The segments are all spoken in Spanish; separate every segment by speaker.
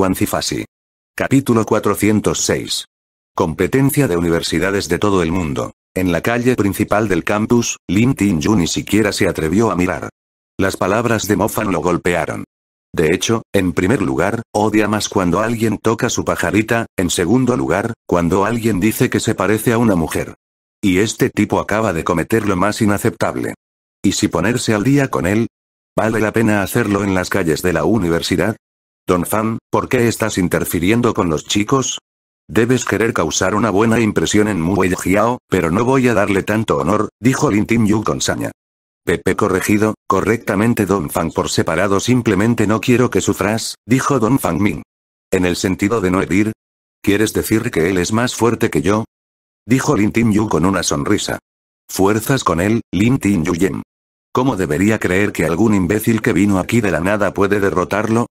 Speaker 1: Cuancifasi. Capítulo 406. Competencia de universidades de todo el mundo. En la calle principal del campus, Lin tin ni siquiera se atrevió a mirar. Las palabras de Mofan lo golpearon. De hecho, en primer lugar, odia más cuando alguien toca su pajarita, en segundo lugar, cuando alguien dice que se parece a una mujer. Y este tipo acaba de cometer lo más inaceptable. ¿Y si ponerse al día con él? ¿Vale la pena hacerlo en las calles de la universidad? Don Fan, ¿por qué estás interfiriendo con los chicos? Debes querer causar una buena impresión en Wei Jiao, pero no voy a darle tanto honor, dijo Lin Tin Yu con saña. Pepe corregido, correctamente Don Fang por separado simplemente no quiero que sufras, dijo Don Fang Ming. En el sentido de no herir. ¿Quieres decir que él es más fuerte que yo? Dijo Lin Tin Yu con una sonrisa. Fuerzas con él, Lin Tin Yu Yen. ¿Cómo debería creer que algún imbécil que vino aquí de la nada puede derrotarlo?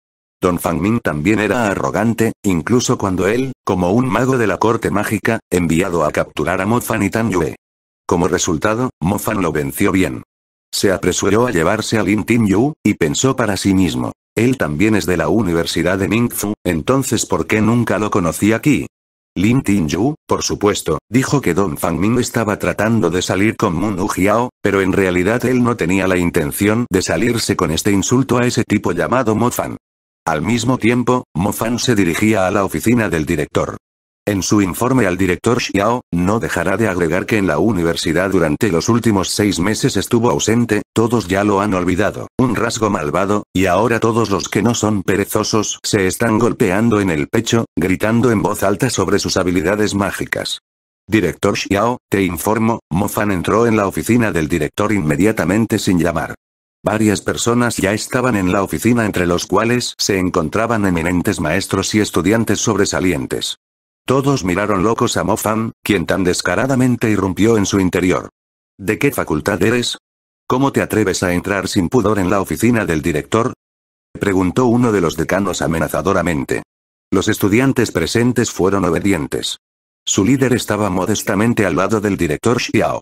Speaker 1: Don Ming también era arrogante, incluso cuando él, como un mago de la corte mágica, enviado a capturar a Fan y Tan Yue. Como resultado, Mofan lo venció bien. Se apresuró a llevarse a Lin Tin Yu, y pensó para sí mismo. Él también es de la Universidad de Mingfu, entonces ¿por qué nunca lo conocí aquí? Lin Tin Yu, por supuesto, dijo que Don Ming estaba tratando de salir con Mun Ujiao, pero en realidad él no tenía la intención de salirse con este insulto a ese tipo llamado Mo Fan. Al mismo tiempo, Mofan se dirigía a la oficina del director. En su informe al director Xiao, no dejará de agregar que en la universidad durante los últimos seis meses estuvo ausente, todos ya lo han olvidado, un rasgo malvado, y ahora todos los que no son perezosos se están golpeando en el pecho, gritando en voz alta sobre sus habilidades mágicas. Director Xiao, te informo, Mofan entró en la oficina del director inmediatamente sin llamar. Varias personas ya estaban en la oficina entre los cuales se encontraban eminentes maestros y estudiantes sobresalientes. Todos miraron locos a Mofan, quien tan descaradamente irrumpió en su interior. ¿De qué facultad eres? ¿Cómo te atreves a entrar sin pudor en la oficina del director? preguntó uno de los decanos amenazadoramente. Los estudiantes presentes fueron obedientes. Su líder estaba modestamente al lado del director Xiao.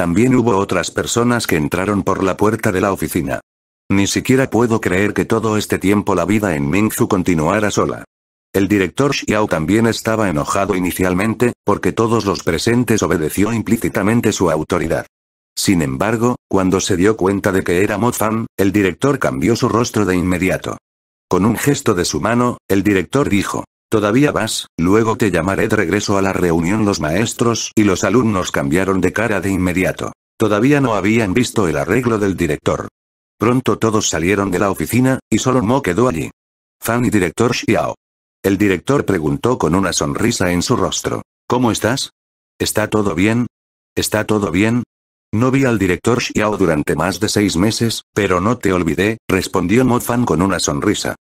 Speaker 1: También hubo otras personas que entraron por la puerta de la oficina. Ni siquiera puedo creer que todo este tiempo la vida en Mingzu continuara sola. El director Xiao también estaba enojado inicialmente, porque todos los presentes obedeció implícitamente su autoridad. Sin embargo, cuando se dio cuenta de que era Mo Fan, el director cambió su rostro de inmediato. Con un gesto de su mano, el director dijo, Todavía vas, luego te llamaré de regreso a la reunión. Los maestros y los alumnos cambiaron de cara de inmediato. Todavía no habían visto el arreglo del director. Pronto todos salieron de la oficina, y solo Mo quedó allí. Fan y director Xiao. El director preguntó con una sonrisa en su rostro. ¿Cómo estás? ¿Está todo bien? ¿Está todo bien? No vi al director Xiao durante más de seis meses, pero no te olvidé, respondió Mo Fan con una sonrisa.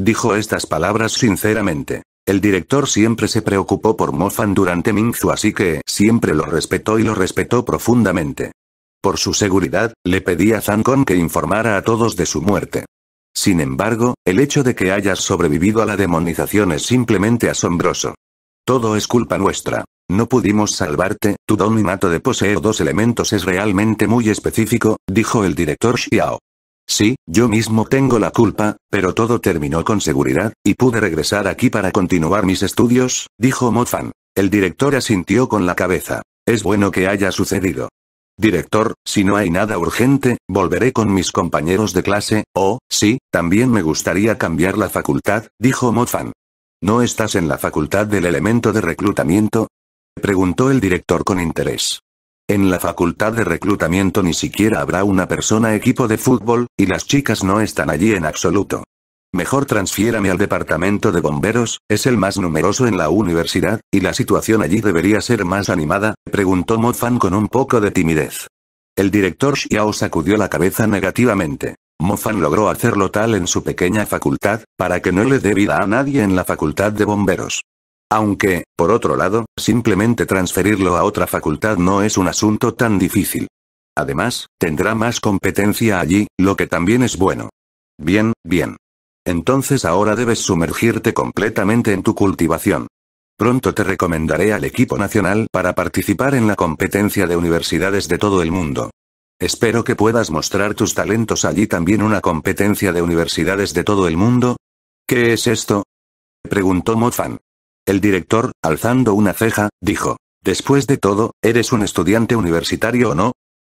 Speaker 1: Dijo estas palabras sinceramente. El director siempre se preocupó por Mo-Fan durante Ming-Zhu así que siempre lo respetó y lo respetó profundamente. Por su seguridad, le pedí a Zan-Kong que informara a todos de su muerte. Sin embargo, el hecho de que hayas sobrevivido a la demonización es simplemente asombroso. Todo es culpa nuestra. No pudimos salvarte, tu dominato de poseer dos elementos es realmente muy específico, dijo el director Xiao. Sí, yo mismo tengo la culpa, pero todo terminó con seguridad, y pude regresar aquí para continuar mis estudios, dijo Mofan. El director asintió con la cabeza. Es bueno que haya sucedido. Director, si no hay nada urgente, volveré con mis compañeros de clase, o, sí, también me gustaría cambiar la facultad, dijo Mofan. ¿No estás en la facultad del elemento de reclutamiento? Preguntó el director con interés. En la facultad de reclutamiento ni siquiera habrá una persona equipo de fútbol, y las chicas no están allí en absoluto. Mejor transfiérame al departamento de bomberos, es el más numeroso en la universidad, y la situación allí debería ser más animada, preguntó Mofan con un poco de timidez. El director Xiao sacudió la cabeza negativamente. Mofan logró hacerlo tal en su pequeña facultad, para que no le dé vida a nadie en la facultad de bomberos. Aunque, por otro lado, simplemente transferirlo a otra facultad no es un asunto tan difícil. Además, tendrá más competencia allí, lo que también es bueno. Bien, bien. Entonces ahora debes sumergirte completamente en tu cultivación. Pronto te recomendaré al equipo nacional para participar en la competencia de universidades de todo el mundo. Espero que puedas mostrar tus talentos allí también una competencia de universidades de todo el mundo. ¿Qué es esto? preguntó Mofan. El director, alzando una ceja, dijo, Después de todo, ¿eres un estudiante universitario o no?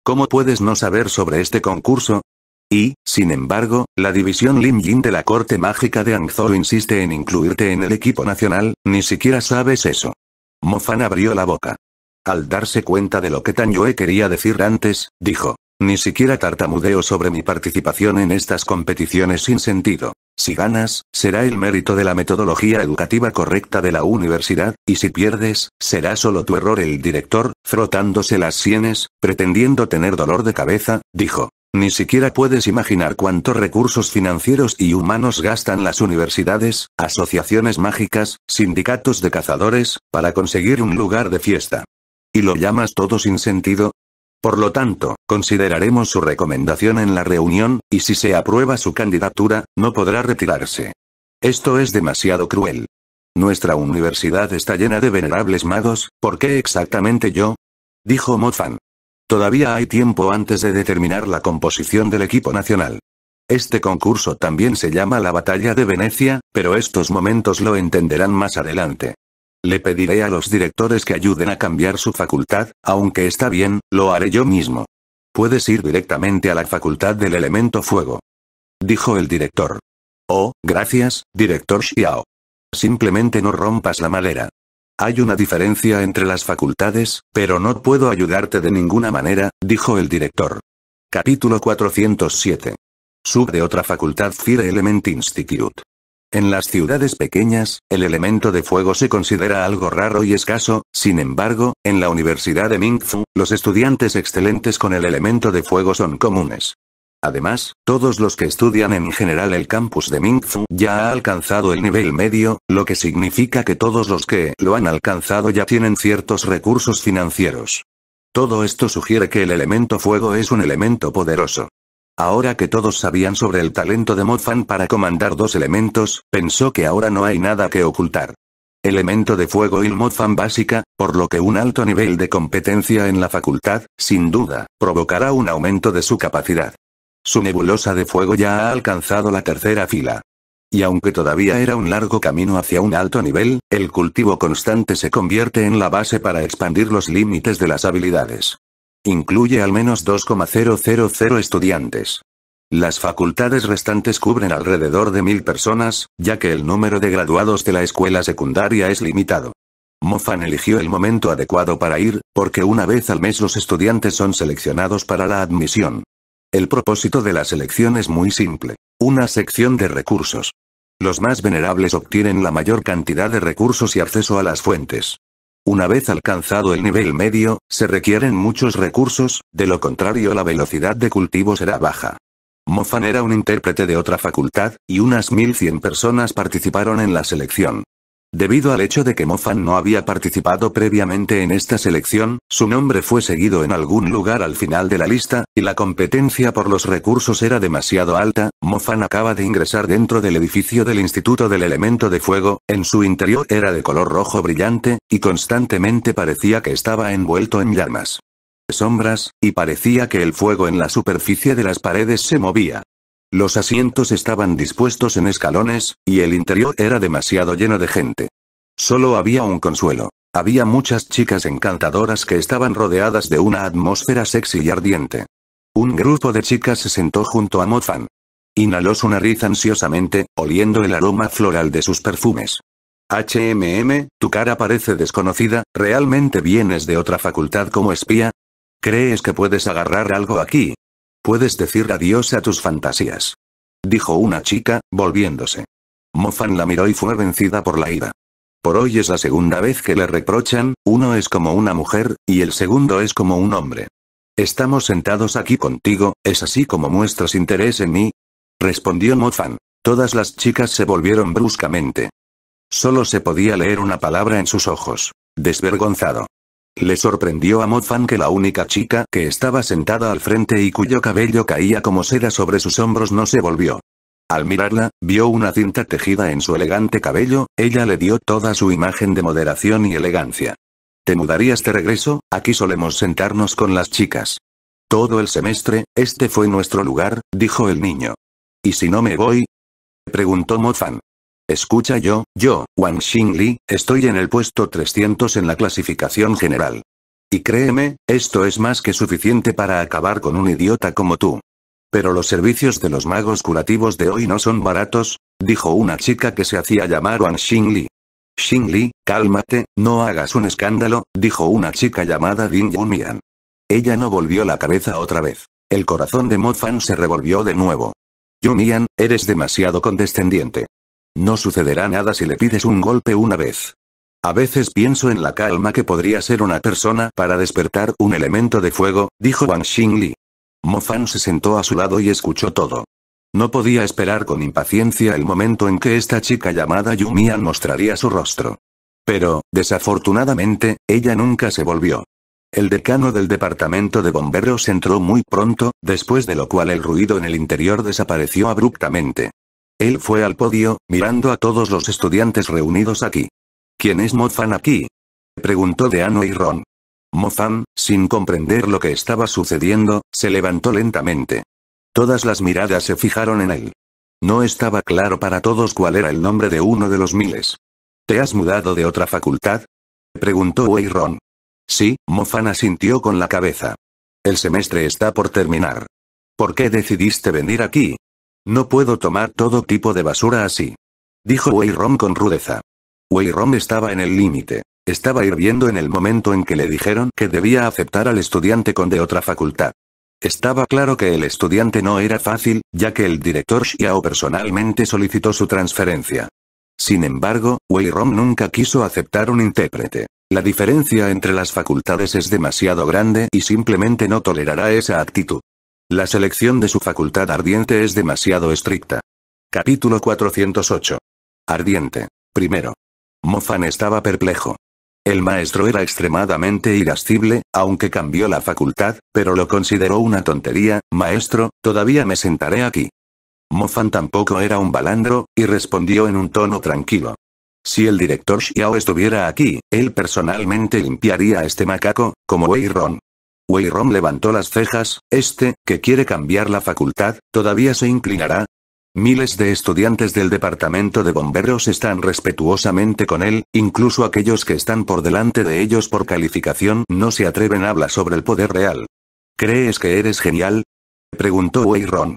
Speaker 1: ¿Cómo puedes no saber sobre este concurso? Y, sin embargo, la división Lim Yin de la corte mágica de Angzhou insiste en incluirte en el equipo nacional, ni siquiera sabes eso. Fan abrió la boca. Al darse cuenta de lo que Tan Yue quería decir antes, dijo. Ni siquiera tartamudeo sobre mi participación en estas competiciones sin sentido. Si ganas, será el mérito de la metodología educativa correcta de la universidad, y si pierdes, será solo tu error. El director, frotándose las sienes, pretendiendo tener dolor de cabeza, dijo. Ni siquiera puedes imaginar cuántos recursos financieros y humanos gastan las universidades, asociaciones mágicas, sindicatos de cazadores, para conseguir un lugar de fiesta. ¿Y lo llamas todo sin sentido? Por lo tanto, consideraremos su recomendación en la reunión, y si se aprueba su candidatura, no podrá retirarse. Esto es demasiado cruel. Nuestra universidad está llena de venerables magos, ¿por qué exactamente yo? Dijo Mofan. Todavía hay tiempo antes de determinar la composición del equipo nacional. Este concurso también se llama la Batalla de Venecia, pero estos momentos lo entenderán más adelante. Le pediré a los directores que ayuden a cambiar su facultad, aunque está bien, lo haré yo mismo. Puedes ir directamente a la facultad del elemento fuego. Dijo el director. Oh, gracias, director Xiao. Simplemente no rompas la madera. Hay una diferencia entre las facultades, pero no puedo ayudarte de ninguna manera, dijo el director. Capítulo 407. Sub de otra facultad Fire Element Institute. En las ciudades pequeñas, el elemento de fuego se considera algo raro y escaso, sin embargo, en la Universidad de Mingfu, los estudiantes excelentes con el elemento de fuego son comunes. Además, todos los que estudian en general el campus de Mingfu ya ha alcanzado el nivel medio, lo que significa que todos los que lo han alcanzado ya tienen ciertos recursos financieros. Todo esto sugiere que el elemento fuego es un elemento poderoso. Ahora que todos sabían sobre el talento de Modfan para comandar dos elementos, pensó que ahora no hay nada que ocultar. Elemento de fuego y Modfan básica, por lo que un alto nivel de competencia en la facultad, sin duda, provocará un aumento de su capacidad. Su nebulosa de fuego ya ha alcanzado la tercera fila. Y aunque todavía era un largo camino hacia un alto nivel, el cultivo constante se convierte en la base para expandir los límites de las habilidades. Incluye al menos 2,000 estudiantes. Las facultades restantes cubren alrededor de mil personas, ya que el número de graduados de la escuela secundaria es limitado. Mofan eligió el momento adecuado para ir, porque una vez al mes los estudiantes son seleccionados para la admisión. El propósito de la selección es muy simple. Una sección de recursos. Los más venerables obtienen la mayor cantidad de recursos y acceso a las fuentes. Una vez alcanzado el nivel medio, se requieren muchos recursos, de lo contrario la velocidad de cultivo será baja. Mofan era un intérprete de otra facultad, y unas 1.100 personas participaron en la selección. Debido al hecho de que Mofan no había participado previamente en esta selección, su nombre fue seguido en algún lugar al final de la lista, y la competencia por los recursos era demasiado alta, Mofan acaba de ingresar dentro del edificio del Instituto del Elemento de Fuego, en su interior era de color rojo brillante, y constantemente parecía que estaba envuelto en llamas sombras, y parecía que el fuego en la superficie de las paredes se movía. Los asientos estaban dispuestos en escalones, y el interior era demasiado lleno de gente. Solo había un consuelo. Había muchas chicas encantadoras que estaban rodeadas de una atmósfera sexy y ardiente. Un grupo de chicas se sentó junto a Mofan. Inhaló su nariz ansiosamente, oliendo el aroma floral de sus perfumes. HMM, tu cara parece desconocida, ¿realmente vienes de otra facultad como espía? ¿Crees que puedes agarrar algo aquí? Puedes decir adiós a tus fantasías. Dijo una chica, volviéndose. Mofan la miró y fue vencida por la ira. Por hoy es la segunda vez que le reprochan, uno es como una mujer, y el segundo es como un hombre. Estamos sentados aquí contigo, ¿es así como muestras interés en mí? Respondió Mofan. Todas las chicas se volvieron bruscamente. Solo se podía leer una palabra en sus ojos. Desvergonzado. Le sorprendió a Mofan que la única chica que estaba sentada al frente y cuyo cabello caía como seda sobre sus hombros no se volvió. Al mirarla, vio una cinta tejida en su elegante cabello, ella le dio toda su imagen de moderación y elegancia. ¿Te mudarías de regreso? Aquí solemos sentarnos con las chicas. Todo el semestre, este fue nuestro lugar, dijo el niño. ¿Y si no me voy? Preguntó Mofan. Escucha yo, yo, Wang Xingli, estoy en el puesto 300 en la clasificación general. Y créeme, esto es más que suficiente para acabar con un idiota como tú. Pero los servicios de los magos curativos de hoy no son baratos, dijo una chica que se hacía llamar Wang Xingli. Xingli, cálmate, no hagas un escándalo, dijo una chica llamada Ding Yunmian. Ella no volvió la cabeza otra vez. El corazón de Mo Fan se revolvió de nuevo. Yunmian, eres demasiado condescendiente. No sucederá nada si le pides un golpe una vez. A veces pienso en la calma que podría ser una persona para despertar un elemento de fuego, dijo Wang Xingli. Mo Fan se sentó a su lado y escuchó todo. No podía esperar con impaciencia el momento en que esta chica llamada Yumian mostraría su rostro. Pero, desafortunadamente, ella nunca se volvió. El decano del departamento de bomberos entró muy pronto, después de lo cual el ruido en el interior desapareció abruptamente. Él fue al podio, mirando a todos los estudiantes reunidos aquí. ¿Quién es Mofan aquí? Preguntó Deano y Ron. Mofan, sin comprender lo que estaba sucediendo, se levantó lentamente. Todas las miradas se fijaron en él. No estaba claro para todos cuál era el nombre de uno de los miles. ¿Te has mudado de otra facultad? Preguntó Weiron. Sí, Mofan asintió con la cabeza. El semestre está por terminar. ¿Por qué decidiste venir aquí? No puedo tomar todo tipo de basura así. Dijo Weirom con rudeza. Weirom estaba en el límite. Estaba hirviendo en el momento en que le dijeron que debía aceptar al estudiante con de otra facultad. Estaba claro que el estudiante no era fácil, ya que el director Xiao personalmente solicitó su transferencia. Sin embargo, Weirom nunca quiso aceptar un intérprete. La diferencia entre las facultades es demasiado grande y simplemente no tolerará esa actitud. La selección de su facultad ardiente es demasiado estricta. Capítulo 408. Ardiente. Primero. Mofan estaba perplejo. El maestro era extremadamente irascible, aunque cambió la facultad, pero lo consideró una tontería, maestro, todavía me sentaré aquí. Mofan tampoco era un balandro, y respondió en un tono tranquilo. Si el director Xiao estuviera aquí, él personalmente limpiaría a este macaco, como Weiron. Weiron levantó las cejas, este, que quiere cambiar la facultad, todavía se inclinará. Miles de estudiantes del departamento de bomberos están respetuosamente con él, incluso aquellos que están por delante de ellos por calificación no se atreven a hablar sobre el poder real. ¿Crees que eres genial? preguntó Weiron.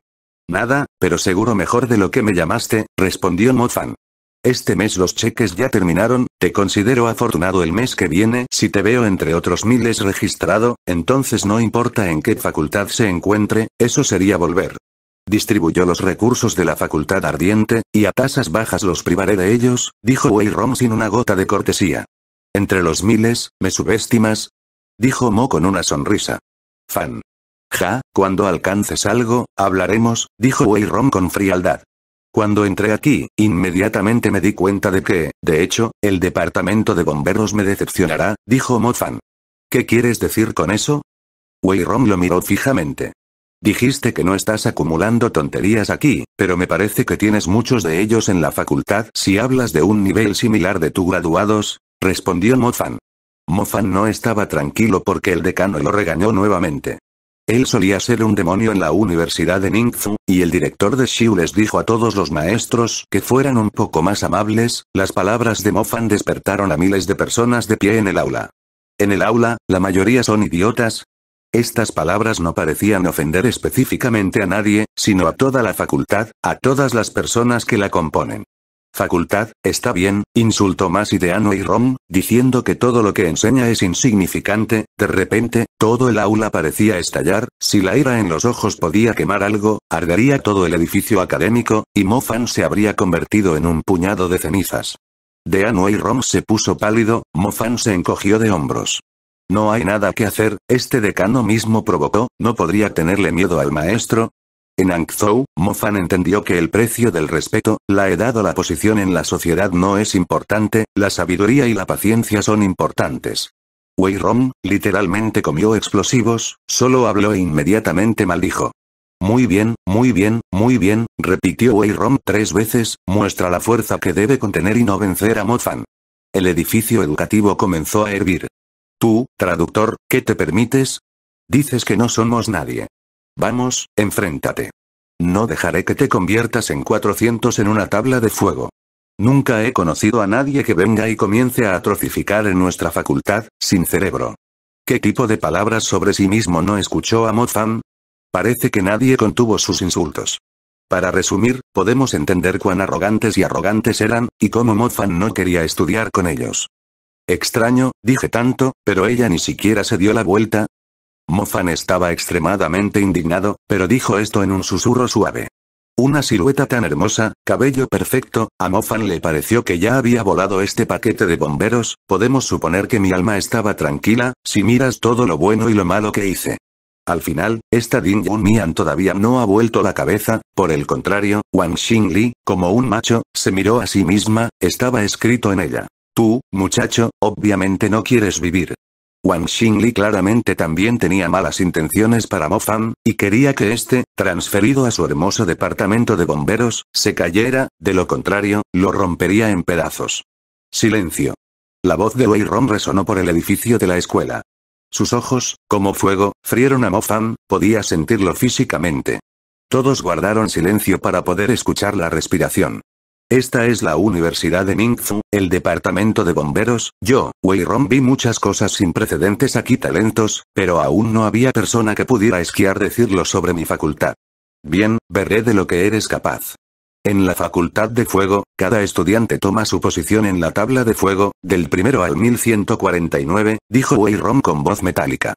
Speaker 1: Nada, pero seguro mejor de lo que me llamaste, respondió Mofan. Este mes los cheques ya terminaron, te considero afortunado el mes que viene. Si te veo entre otros miles registrado, entonces no importa en qué facultad se encuentre, eso sería volver. Distribuyó los recursos de la facultad ardiente, y a tasas bajas los privaré de ellos, dijo Wei sin una gota de cortesía. Entre los miles, ¿me subestimas? Dijo Mo con una sonrisa. Fan. Ja, cuando alcances algo, hablaremos, dijo Wei con frialdad. Cuando entré aquí, inmediatamente me di cuenta de que, de hecho, el departamento de bomberos me decepcionará, dijo Mofan. ¿Qué quieres decir con eso? Wei lo miró fijamente. Dijiste que no estás acumulando tonterías aquí, pero me parece que tienes muchos de ellos en la facultad si hablas de un nivel similar de tus graduados, respondió Mofan. Mofan no estaba tranquilo porque el decano lo regañó nuevamente. Él solía ser un demonio en la Universidad de Ningfu, y el director de Xiu les dijo a todos los maestros que fueran un poco más amables, las palabras de Mofan despertaron a miles de personas de pie en el aula. En el aula, la mayoría son idiotas. Estas palabras no parecían ofender específicamente a nadie, sino a toda la facultad, a todas las personas que la componen. Facultad, está bien, insultó más Ideano y Rom, diciendo que todo lo que enseña es insignificante, de repente, todo el aula parecía estallar, si la ira en los ojos podía quemar algo, ardería todo el edificio académico, y Mofan se habría convertido en un puñado de cenizas. Deano y Rom se puso pálido, Mofan se encogió de hombros. No hay nada que hacer, este decano mismo provocó, no podría tenerle miedo al maestro, en Mo Mofan entendió que el precio del respeto, la edad o la posición en la sociedad no es importante, la sabiduría y la paciencia son importantes. Wei Rom, literalmente comió explosivos, solo habló e inmediatamente maldijo. Muy bien, muy bien, muy bien, repitió Wei Rom tres veces, muestra la fuerza que debe contener y no vencer a Mofan. El edificio educativo comenzó a hervir. Tú, traductor, ¿qué te permites? Dices que no somos nadie. Vamos, enfréntate. No dejaré que te conviertas en 400 en una tabla de fuego. Nunca he conocido a nadie que venga y comience a atrocificar en nuestra facultad, sin cerebro. ¿Qué tipo de palabras sobre sí mismo no escuchó a Mofam? Parece que nadie contuvo sus insultos. Para resumir, podemos entender cuán arrogantes y arrogantes eran, y cómo Mofan no quería estudiar con ellos. Extraño, dije tanto, pero ella ni siquiera se dio la vuelta, Mofan estaba extremadamente indignado, pero dijo esto en un susurro suave. Una silueta tan hermosa, cabello perfecto, a Mofan le pareció que ya había volado este paquete de bomberos, podemos suponer que mi alma estaba tranquila, si miras todo lo bueno y lo malo que hice. Al final, esta Ding Yun Mian todavía no ha vuelto la cabeza, por el contrario, Wang Li, como un macho, se miró a sí misma, estaba escrito en ella. Tú, muchacho, obviamente no quieres vivir. Wang Xingli claramente también tenía malas intenciones para Mo Fan, y quería que este, transferido a su hermoso departamento de bomberos, se cayera, de lo contrario, lo rompería en pedazos. Silencio. La voz de Wei Rong resonó por el edificio de la escuela. Sus ojos, como fuego, frieron a Mo Fan, podía sentirlo físicamente. Todos guardaron silencio para poder escuchar la respiración. Esta es la Universidad de Mingfu, el departamento de bomberos, yo, Wei vi muchas cosas sin precedentes aquí talentos, pero aún no había persona que pudiera esquiar decirlo sobre mi facultad. Bien, veré de lo que eres capaz. En la Facultad de Fuego, cada estudiante toma su posición en la tabla de fuego, del primero al 1149, dijo Wei con voz metálica.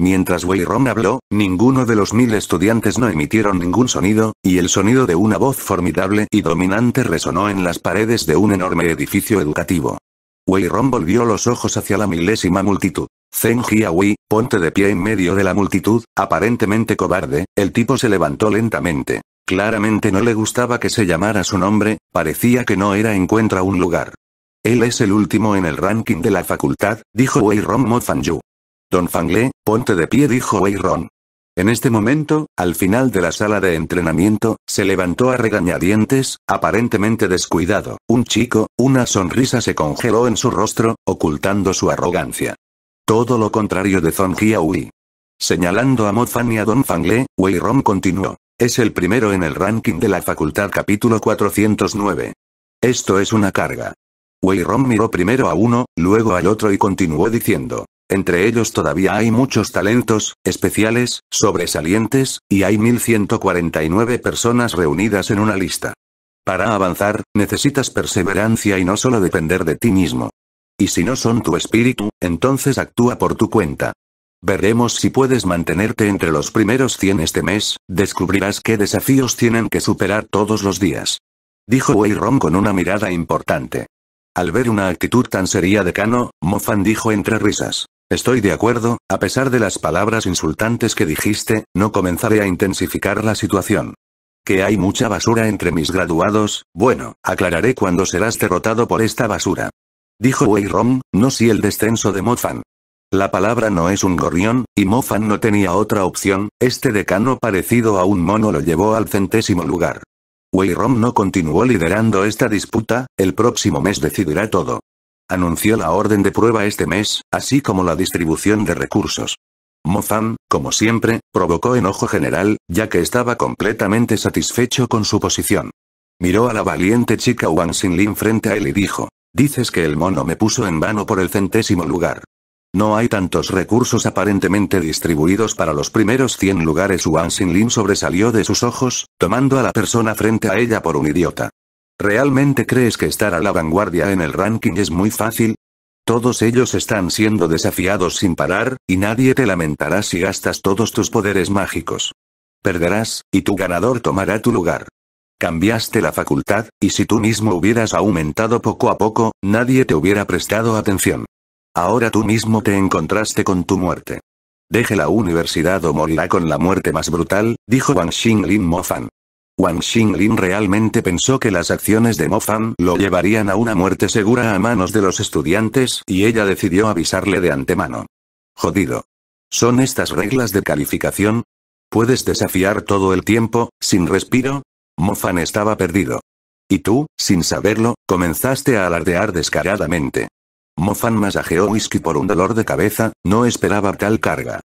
Speaker 1: Mientras Wei habló, ninguno de los mil estudiantes no emitieron ningún sonido, y el sonido de una voz formidable y dominante resonó en las paredes de un enorme edificio educativo. Wei volvió los ojos hacia la milésima multitud. Zeng Jiawei, ponte de pie en medio de la multitud, aparentemente cobarde, el tipo se levantó lentamente. Claramente no le gustaba que se llamara su nombre, parecía que no era encuentra un lugar. Él es el último en el ranking de la facultad, dijo Wei Rong Mo Fan Don Fangle, ponte de pie dijo Ron. En este momento, al final de la sala de entrenamiento, se levantó a regañadientes, aparentemente descuidado. Un chico, una sonrisa se congeló en su rostro, ocultando su arrogancia. Todo lo contrario de Zong Hiaui. Señalando a Fan y a Don Fangle, Wei Ron continuó. Es el primero en el ranking de la facultad capítulo 409. Esto es una carga. Wei Ron miró primero a uno, luego al otro y continuó diciendo. Entre ellos todavía hay muchos talentos, especiales, sobresalientes, y hay 1149 personas reunidas en una lista. Para avanzar, necesitas perseverancia y no solo depender de ti mismo. Y si no son tu espíritu, entonces actúa por tu cuenta. Veremos si puedes mantenerte entre los primeros 100 este mes, descubrirás qué desafíos tienen que superar todos los días. Dijo Wei con una mirada importante. Al ver una actitud tan seria de Kano, Mofan dijo entre risas. Estoy de acuerdo, a pesar de las palabras insultantes que dijiste, no comenzaré a intensificar la situación. Que hay mucha basura entre mis graduados, bueno, aclararé cuando serás derrotado por esta basura. Dijo Weyrom: no si el descenso de Mofan. La palabra no es un gorrión, y Mofan no tenía otra opción, este decano parecido a un mono lo llevó al centésimo lugar. Weyrom no continuó liderando esta disputa, el próximo mes decidirá todo. Anunció la orden de prueba este mes, así como la distribución de recursos. Fan, como siempre, provocó enojo general, ya que estaba completamente satisfecho con su posición. Miró a la valiente chica Wang Xinlin frente a él y dijo, dices que el mono me puso en vano por el centésimo lugar. No hay tantos recursos aparentemente distribuidos para los primeros 100 lugares. Wang Xinlin sobresalió de sus ojos, tomando a la persona frente a ella por un idiota. ¿Realmente crees que estar a la vanguardia en el ranking es muy fácil? Todos ellos están siendo desafiados sin parar, y nadie te lamentará si gastas todos tus poderes mágicos. Perderás, y tu ganador tomará tu lugar. Cambiaste la facultad, y si tú mismo hubieras aumentado poco a poco, nadie te hubiera prestado atención. Ahora tú mismo te encontraste con tu muerte. Deje la universidad o morirá con la muerte más brutal, dijo Wang Xinglin Fan. Wang Xinglin realmente pensó que las acciones de Mo Fan lo llevarían a una muerte segura a manos de los estudiantes, y ella decidió avisarle de antemano. Jodido. ¿Son estas reglas de calificación? ¿Puedes desafiar todo el tiempo, sin respiro? Mo Fan estaba perdido. Y tú, sin saberlo, comenzaste a alardear descaradamente. Mo Fan masajeó Whisky por un dolor de cabeza, no esperaba tal carga.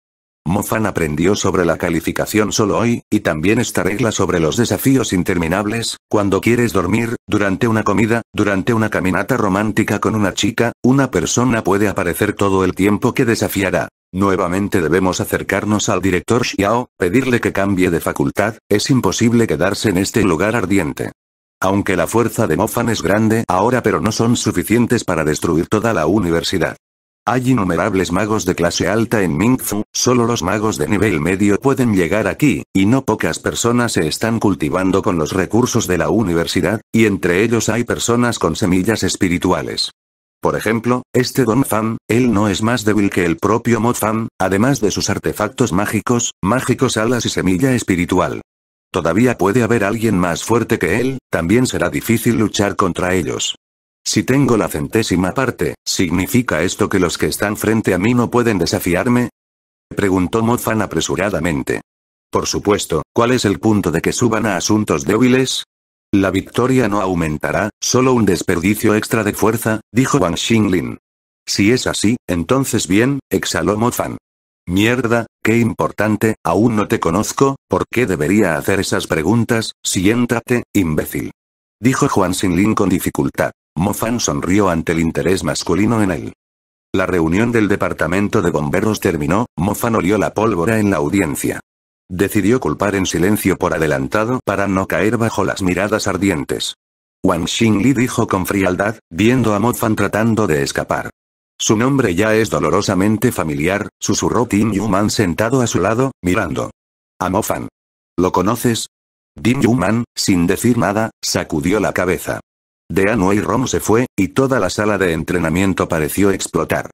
Speaker 1: Mofan aprendió sobre la calificación solo hoy, y también esta regla sobre los desafíos interminables, cuando quieres dormir, durante una comida, durante una caminata romántica con una chica, una persona puede aparecer todo el tiempo que desafiará. Nuevamente debemos acercarnos al director Xiao, pedirle que cambie de facultad, es imposible quedarse en este lugar ardiente. Aunque la fuerza de Mofan es grande ahora pero no son suficientes para destruir toda la universidad. Hay innumerables magos de clase alta en Fu, solo los magos de nivel medio pueden llegar aquí, y no pocas personas se están cultivando con los recursos de la universidad, y entre ellos hay personas con semillas espirituales. Por ejemplo, este Don Fan, él no es más débil que el propio Mo Fan, además de sus artefactos mágicos, mágicos alas y semilla espiritual. Todavía puede haber alguien más fuerte que él, también será difícil luchar contra ellos. Si tengo la centésima parte, ¿significa esto que los que están frente a mí no pueden desafiarme? Preguntó Mofan apresuradamente. Por supuesto, ¿cuál es el punto de que suban a asuntos débiles? La victoria no aumentará, solo un desperdicio extra de fuerza, dijo Wang Xinglin. Si es así, entonces bien, exhaló Mofan. Mierda, qué importante, aún no te conozco, ¿por qué debería hacer esas preguntas? Siéntate, imbécil. Dijo Juan Xinglin con dificultad. Mofan sonrió ante el interés masculino en él. La reunión del departamento de bomberos terminó, Mofan olió la pólvora en la audiencia. Decidió culpar en silencio por adelantado para no caer bajo las miradas ardientes. Wang Xingli dijo con frialdad, viendo a Mofan tratando de escapar. Su nombre ya es dolorosamente familiar, susurró Tim Yuman sentado a su lado, mirando. A Mofan. ¿Lo conoces? Tim Yuman, sin decir nada, sacudió la cabeza. De y Rom se fue, y toda la sala de entrenamiento pareció explotar.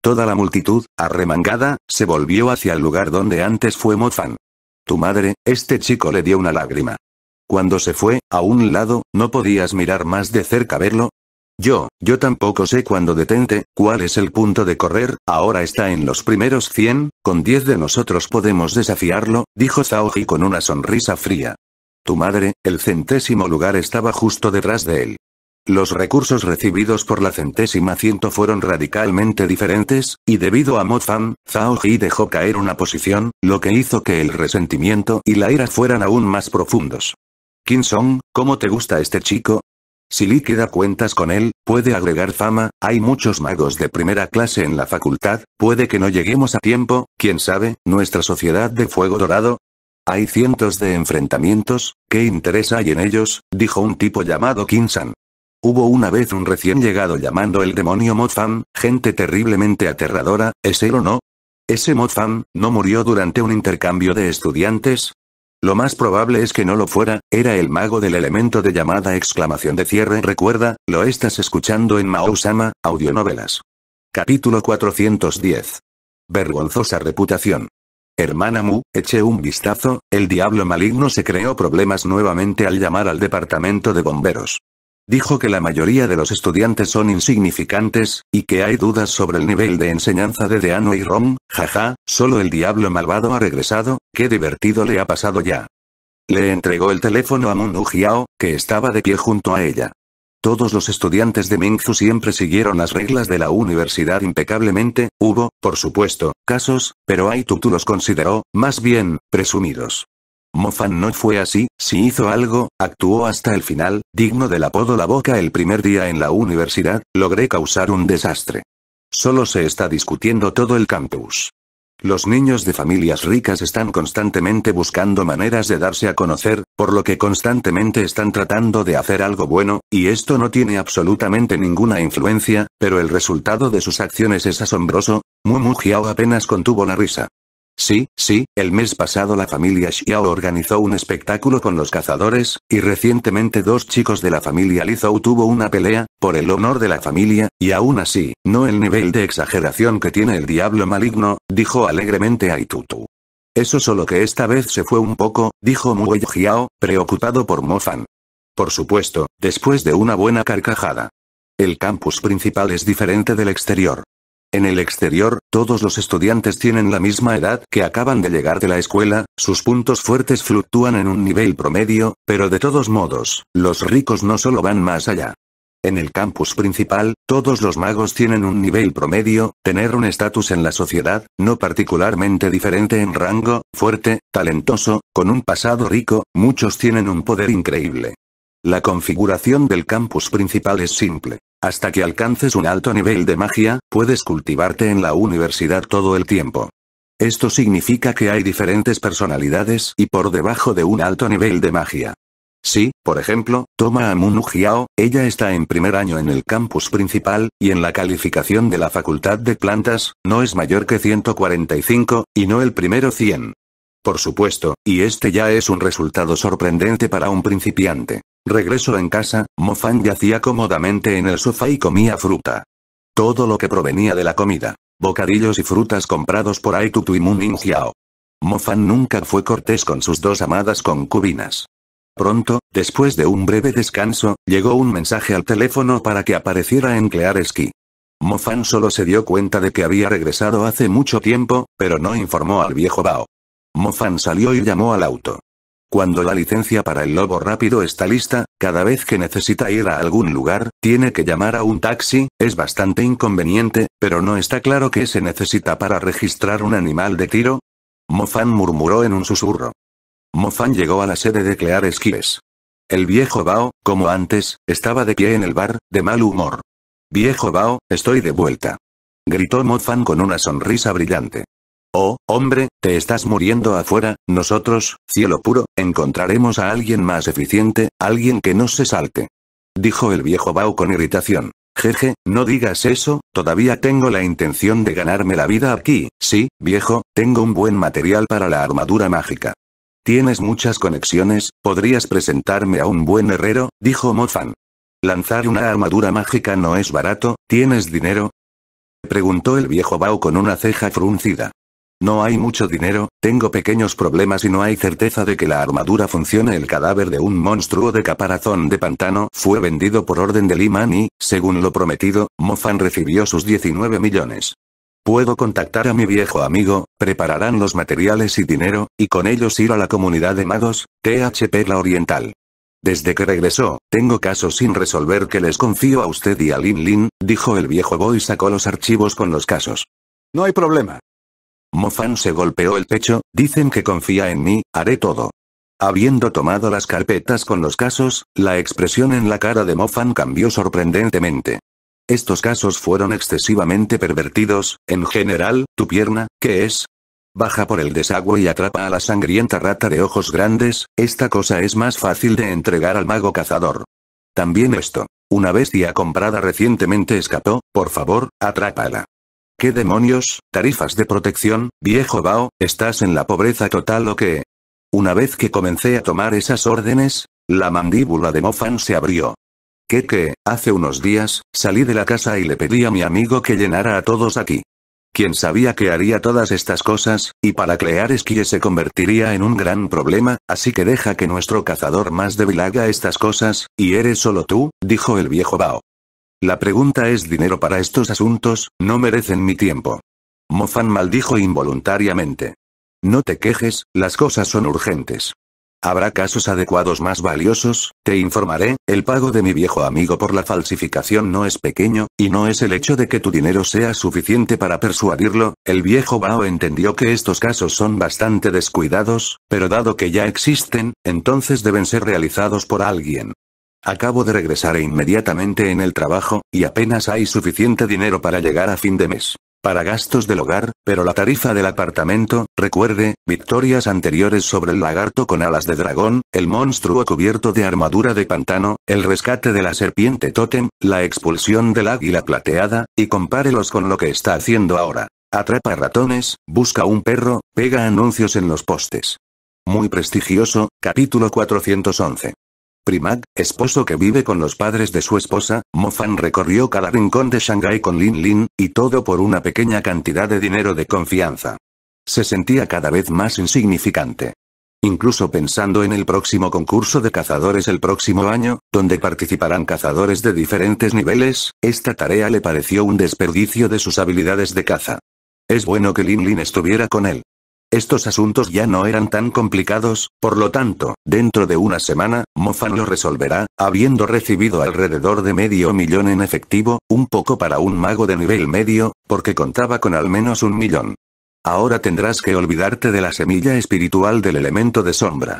Speaker 1: Toda la multitud, arremangada, se volvió hacia el lugar donde antes fue Mofan. Tu madre, este chico le dio una lágrima. Cuando se fue, a un lado, ¿no podías mirar más de cerca verlo? Yo, yo tampoco sé cuándo detente, cuál es el punto de correr, ahora está en los primeros 100, con 10 de nosotros podemos desafiarlo, dijo Zaoji con una sonrisa fría. Tu madre, el centésimo lugar estaba justo detrás de él. Los recursos recibidos por la centésima ciento fueron radicalmente diferentes, y debido a Fan, Zhao Ji dejó caer una posición, lo que hizo que el resentimiento y la ira fueran aún más profundos. Kim Song, ¿cómo te gusta este chico? Si Lee queda cuentas con él, puede agregar fama, hay muchos magos de primera clase en la facultad, puede que no lleguemos a tiempo, quién sabe, nuestra sociedad de fuego dorado, hay cientos de enfrentamientos, ¿qué interés hay en ellos? dijo un tipo llamado San. Hubo una vez un recién llegado llamando el demonio Modfan, gente terriblemente aterradora, ¿es él o no? ¿Ese Modfan no murió durante un intercambio de estudiantes? Lo más probable es que no lo fuera, era el mago del elemento de llamada exclamación de cierre recuerda, lo estás escuchando en Mao-sama audionovelas. Capítulo 410. Vergonzosa reputación. Hermana Mu, eché un vistazo, el diablo maligno se creó problemas nuevamente al llamar al departamento de bomberos. Dijo que la mayoría de los estudiantes son insignificantes, y que hay dudas sobre el nivel de enseñanza de Deano y Rom, jaja, solo el diablo malvado ha regresado, qué divertido le ha pasado ya. Le entregó el teléfono a Mun Ujiao, que estaba de pie junto a ella. Todos los estudiantes de Mingzu siempre siguieron las reglas de la universidad impecablemente, hubo, por supuesto, casos, pero Aitutu los consideró, más bien, presumidos. Mofan no fue así, si hizo algo, actuó hasta el final, digno del apodo La Boca el primer día en la universidad, logré causar un desastre. Solo se está discutiendo todo el campus. Los niños de familias ricas están constantemente buscando maneras de darse a conocer, por lo que constantemente están tratando de hacer algo bueno, y esto no tiene absolutamente ninguna influencia, pero el resultado de sus acciones es asombroso. Mu Jiao apenas contuvo la risa. Sí, sí, el mes pasado la familia Xiao organizó un espectáculo con los cazadores, y recientemente dos chicos de la familia Lizou tuvo una pelea, por el honor de la familia, y aún así, no el nivel de exageración que tiene el diablo maligno, dijo alegremente Aitutu. Eso solo que esta vez se fue un poco, dijo Mu Xiao, preocupado por Fan. Por supuesto, después de una buena carcajada. El campus principal es diferente del exterior. En el exterior, todos los estudiantes tienen la misma edad que acaban de llegar de la escuela, sus puntos fuertes fluctúan en un nivel promedio, pero de todos modos, los ricos no solo van más allá. En el campus principal, todos los magos tienen un nivel promedio, tener un estatus en la sociedad, no particularmente diferente en rango, fuerte, talentoso, con un pasado rico, muchos tienen un poder increíble. La configuración del campus principal es simple. Hasta que alcances un alto nivel de magia, puedes cultivarte en la universidad todo el tiempo. Esto significa que hay diferentes personalidades y por debajo de un alto nivel de magia. Si, por ejemplo, toma a Munu Hiao, ella está en primer año en el campus principal, y en la calificación de la Facultad de Plantas, no es mayor que 145, y no el primero 100. Por supuesto, y este ya es un resultado sorprendente para un principiante. Regreso en casa, Mofan yacía cómodamente en el sofá y comía fruta. Todo lo que provenía de la comida. Bocadillos y frutas comprados por Aitutu y Munin Mofan nunca fue cortés con sus dos amadas concubinas. Pronto, después de un breve descanso, llegó un mensaje al teléfono para que apareciera en Clear Ski. Mofan solo se dio cuenta de que había regresado hace mucho tiempo, pero no informó al viejo Bao. Mofan salió y llamó al auto. Cuando la licencia para el lobo rápido está lista, cada vez que necesita ir a algún lugar, tiene que llamar a un taxi, es bastante inconveniente, pero no está claro qué se necesita para registrar un animal de tiro. Mofan murmuró en un susurro. Mofan llegó a la sede de Clear Skies. El viejo Bao, como antes, estaba de pie en el bar, de mal humor. Viejo Bao, estoy de vuelta. Gritó Mofan con una sonrisa brillante. Oh, hombre, te estás muriendo afuera, nosotros, cielo puro, encontraremos a alguien más eficiente, alguien que no se salte. Dijo el viejo Bao con irritación. Jeje, no digas eso, todavía tengo la intención de ganarme la vida aquí, sí, viejo, tengo un buen material para la armadura mágica. Tienes muchas conexiones, podrías presentarme a un buen herrero, dijo Mofan. Lanzar una armadura mágica no es barato, ¿tienes dinero? Preguntó el viejo Bao con una ceja fruncida. No hay mucho dinero, tengo pequeños problemas y no hay certeza de que la armadura funcione. El cadáver de un monstruo de caparazón de pantano fue vendido por orden de Liman y, según lo prometido, Mofan recibió sus 19 millones. Puedo contactar a mi viejo amigo, prepararán los materiales y dinero, y con ellos ir a la comunidad de magos, THP la oriental. Desde que regresó, tengo casos sin resolver que les confío a usted y a Lin Lin, dijo el viejo Boy y sacó los archivos con los casos. No hay problema. Mofan se golpeó el pecho, dicen que confía en mí, haré todo. Habiendo tomado las carpetas con los casos, la expresión en la cara de Mofan cambió sorprendentemente. Estos casos fueron excesivamente pervertidos, en general, tu pierna, ¿qué es? Baja por el desagüe y atrapa a la sangrienta rata de ojos grandes, esta cosa es más fácil de entregar al mago cazador. También esto. Una bestia comprada recientemente escapó, por favor, atrápala. ¿Qué demonios? Tarifas de protección, viejo Bao, ¿estás en la pobreza total o qué? Una vez que comencé a tomar esas órdenes, la mandíbula de Mofan se abrió. ¿Qué qué, hace unos días, salí de la casa y le pedí a mi amigo que llenara a todos aquí. Quien sabía que haría todas estas cosas, y para crear esquíes se convertiría en un gran problema, así que deja que nuestro cazador más débil haga estas cosas, y eres solo tú, dijo el viejo Bao. La pregunta es dinero para estos asuntos, no merecen mi tiempo. Mofan maldijo involuntariamente. No te quejes, las cosas son urgentes. Habrá casos adecuados más valiosos, te informaré, el pago de mi viejo amigo por la falsificación no es pequeño, y no es el hecho de que tu dinero sea suficiente para persuadirlo, el viejo Bao entendió que estos casos son bastante descuidados, pero dado que ya existen, entonces deben ser realizados por alguien. Acabo de regresar e inmediatamente en el trabajo, y apenas hay suficiente dinero para llegar a fin de mes. Para gastos del hogar, pero la tarifa del apartamento, recuerde, victorias anteriores sobre el lagarto con alas de dragón, el monstruo cubierto de armadura de pantano, el rescate de la serpiente tótem, la expulsión del águila plateada, y compárelos con lo que está haciendo ahora. Atrapa ratones, busca un perro, pega anuncios en los postes. Muy prestigioso, capítulo 411. Primac, esposo que vive con los padres de su esposa, Mofan recorrió cada rincón de Shanghái con Lin Lin, y todo por una pequeña cantidad de dinero de confianza. Se sentía cada vez más insignificante. Incluso pensando en el próximo concurso de cazadores el próximo año, donde participarán cazadores de diferentes niveles, esta tarea le pareció un desperdicio de sus habilidades de caza. Es bueno que Lin Lin estuviera con él. Estos asuntos ya no eran tan complicados, por lo tanto, dentro de una semana, Mofan lo resolverá, habiendo recibido alrededor de medio millón en efectivo, un poco para un mago de nivel medio, porque contaba con al menos un millón. Ahora tendrás que olvidarte de la semilla espiritual del elemento de sombra.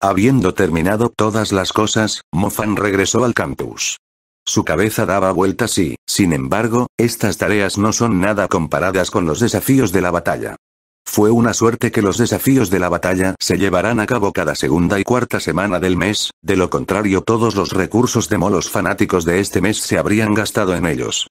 Speaker 1: Habiendo terminado todas las cosas, Mofan regresó al campus. Su cabeza daba vueltas y, sin embargo, estas tareas no son nada comparadas con los desafíos de la batalla. Fue una suerte que los desafíos de la batalla se llevarán a cabo cada segunda y cuarta semana del mes, de lo contrario todos los recursos de molos fanáticos de este mes se habrían gastado en ellos.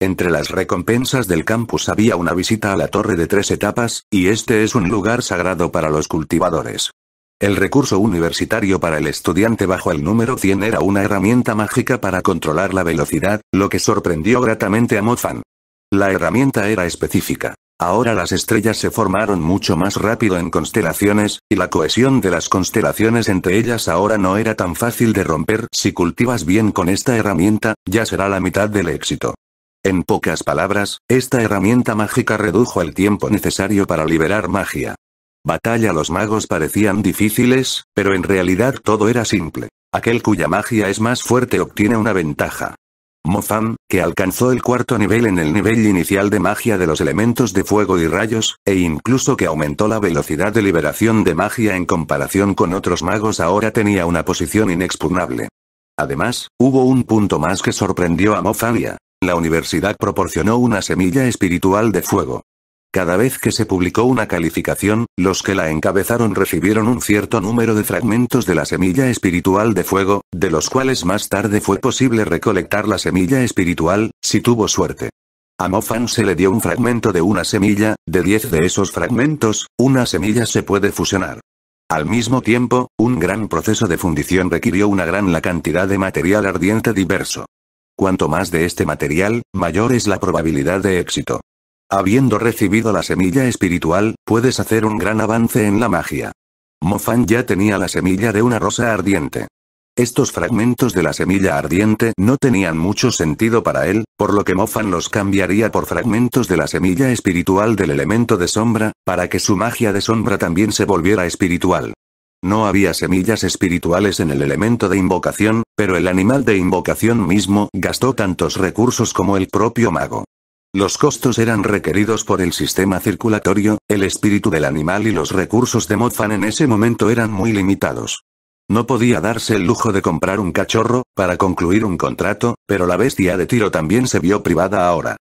Speaker 1: Entre las recompensas del campus había una visita a la torre de tres etapas, y este es un lugar sagrado para los cultivadores. El recurso universitario para el estudiante bajo el número 100 era una herramienta mágica para controlar la velocidad, lo que sorprendió gratamente a Mofan. La herramienta era específica. Ahora las estrellas se formaron mucho más rápido en constelaciones, y la cohesión de las constelaciones entre ellas ahora no era tan fácil de romper. Si cultivas bien con esta herramienta, ya será la mitad del éxito. En pocas palabras, esta herramienta mágica redujo el tiempo necesario para liberar magia. Batalla los magos parecían difíciles, pero en realidad todo era simple. Aquel cuya magia es más fuerte obtiene una ventaja mofam que alcanzó el cuarto nivel en el nivel inicial de magia de los elementos de fuego y rayos, e incluso que aumentó la velocidad de liberación de magia en comparación con otros magos ahora tenía una posición inexpugnable. Además, hubo un punto más que sorprendió a Mofamia. la universidad proporcionó una semilla espiritual de fuego. Cada vez que se publicó una calificación, los que la encabezaron recibieron un cierto número de fragmentos de la semilla espiritual de fuego, de los cuales más tarde fue posible recolectar la semilla espiritual, si tuvo suerte. A Mofan se le dio un fragmento de una semilla, de 10 de esos fragmentos, una semilla se puede fusionar. Al mismo tiempo, un gran proceso de fundición requirió una gran cantidad de material ardiente diverso. Cuanto más de este material, mayor es la probabilidad de éxito. Habiendo recibido la semilla espiritual, puedes hacer un gran avance en la magia. Mofan ya tenía la semilla de una rosa ardiente. Estos fragmentos de la semilla ardiente no tenían mucho sentido para él, por lo que Mofan los cambiaría por fragmentos de la semilla espiritual del elemento de sombra, para que su magia de sombra también se volviera espiritual. No había semillas espirituales en el elemento de invocación, pero el animal de invocación mismo gastó tantos recursos como el propio mago. Los costos eran requeridos por el sistema circulatorio, el espíritu del animal y los recursos de Mofan en ese momento eran muy limitados. No podía darse el lujo de comprar un cachorro, para concluir un contrato, pero la bestia de tiro también se vio privada ahora.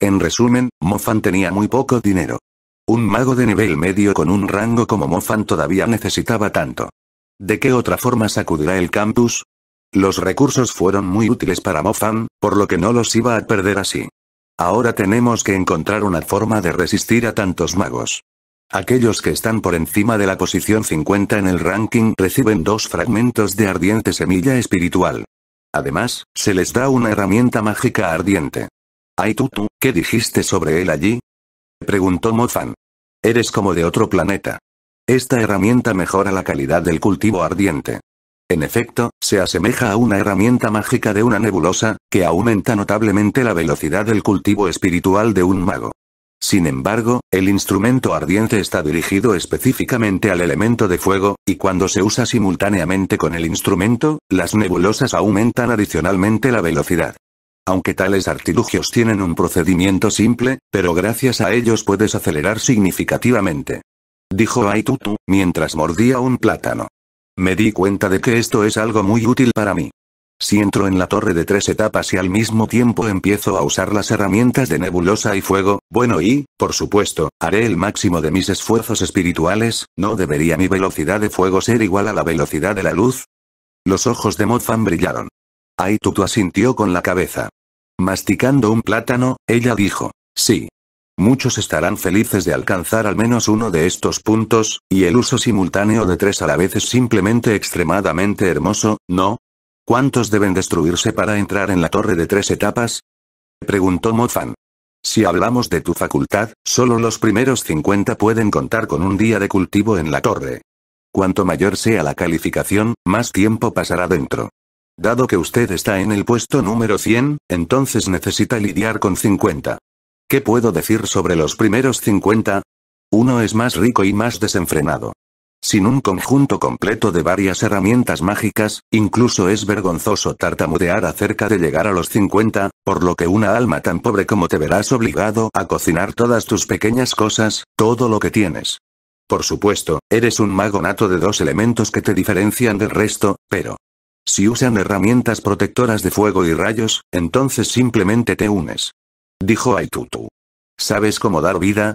Speaker 1: En resumen, Mofan tenía muy poco dinero. Un mago de nivel medio con un rango como Mofan todavía necesitaba tanto. ¿De qué otra forma sacudirá el campus? Los recursos fueron muy útiles para Mofan, por lo que no los iba a perder así. Ahora tenemos que encontrar una forma de resistir a tantos magos. Aquellos que están por encima de la posición 50 en el ranking reciben dos fragmentos de ardiente semilla espiritual. Además, se les da una herramienta mágica ardiente. Ay tú, ¿qué dijiste sobre él allí? Preguntó Mofan. Eres como de otro planeta. Esta herramienta mejora la calidad del cultivo ardiente. En efecto, se asemeja a una herramienta mágica de una nebulosa, que aumenta notablemente la velocidad del cultivo espiritual de un mago. Sin embargo, el instrumento ardiente está dirigido específicamente al elemento de fuego, y cuando se usa simultáneamente con el instrumento, las nebulosas aumentan adicionalmente la velocidad. Aunque tales artilugios tienen un procedimiento simple, pero gracias a ellos puedes acelerar significativamente. Dijo Aitutu, mientras mordía un plátano. Me di cuenta de que esto es algo muy útil para mí. Si entro en la torre de tres etapas y al mismo tiempo empiezo a usar las herramientas de nebulosa y fuego, bueno y, por supuesto, haré el máximo de mis esfuerzos espirituales, ¿no debería mi velocidad de fuego ser igual a la velocidad de la luz? Los ojos de Mofan brillaron. Aitutu asintió con la cabeza. Masticando un plátano, ella dijo, sí, Muchos estarán felices de alcanzar al menos uno de estos puntos, y el uso simultáneo de tres a la vez es simplemente extremadamente hermoso, ¿no? ¿Cuántos deben destruirse para entrar en la torre de tres etapas? Preguntó Mofan. Si hablamos de tu facultad, solo los primeros 50 pueden contar con un día de cultivo en la torre. Cuanto mayor sea la calificación, más tiempo pasará dentro. Dado que usted está en el puesto número 100, entonces necesita lidiar con 50. ¿Qué puedo decir sobre los primeros 50? Uno es más rico y más desenfrenado. Sin un conjunto completo de varias herramientas mágicas, incluso es vergonzoso tartamudear acerca de llegar a los 50, por lo que una alma tan pobre como te verás obligado a cocinar todas tus pequeñas cosas, todo lo que tienes. Por supuesto, eres un magonato de dos elementos que te diferencian del resto, pero... Si usan herramientas protectoras de fuego y rayos, entonces simplemente te unes. Dijo Aitutu. ¿Sabes cómo dar vida?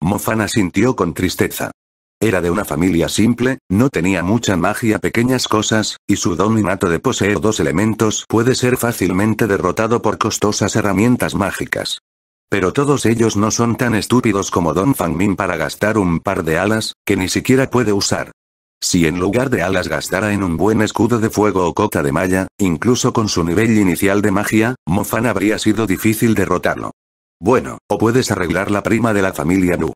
Speaker 1: Mofana sintió con tristeza. Era de una familia simple, no tenía mucha magia pequeñas cosas, y su don de poseer dos elementos puede ser fácilmente derrotado por costosas herramientas mágicas. Pero todos ellos no son tan estúpidos como Don Fangmin para gastar un par de alas, que ni siquiera puede usar. Si en lugar de alas gastara en un buen escudo de fuego o cota de malla, incluso con su nivel inicial de magia, Mofan habría sido difícil derrotarlo. Bueno, o puedes arreglar la prima de la familia Nu.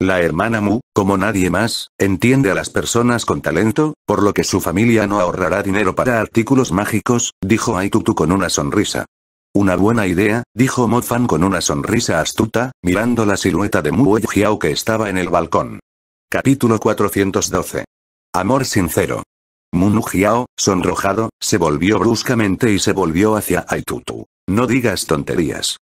Speaker 1: La hermana Mu, como nadie más, entiende a las personas con talento, por lo que su familia no ahorrará dinero para artículos mágicos, dijo Aitutu con una sonrisa. Una buena idea, dijo Fan con una sonrisa astuta, mirando la silueta de Mu Jiao que estaba en el balcón. Capítulo 412 Amor sincero. Mun sonrojado, se volvió bruscamente y se volvió hacia Aitutu. No digas tonterías.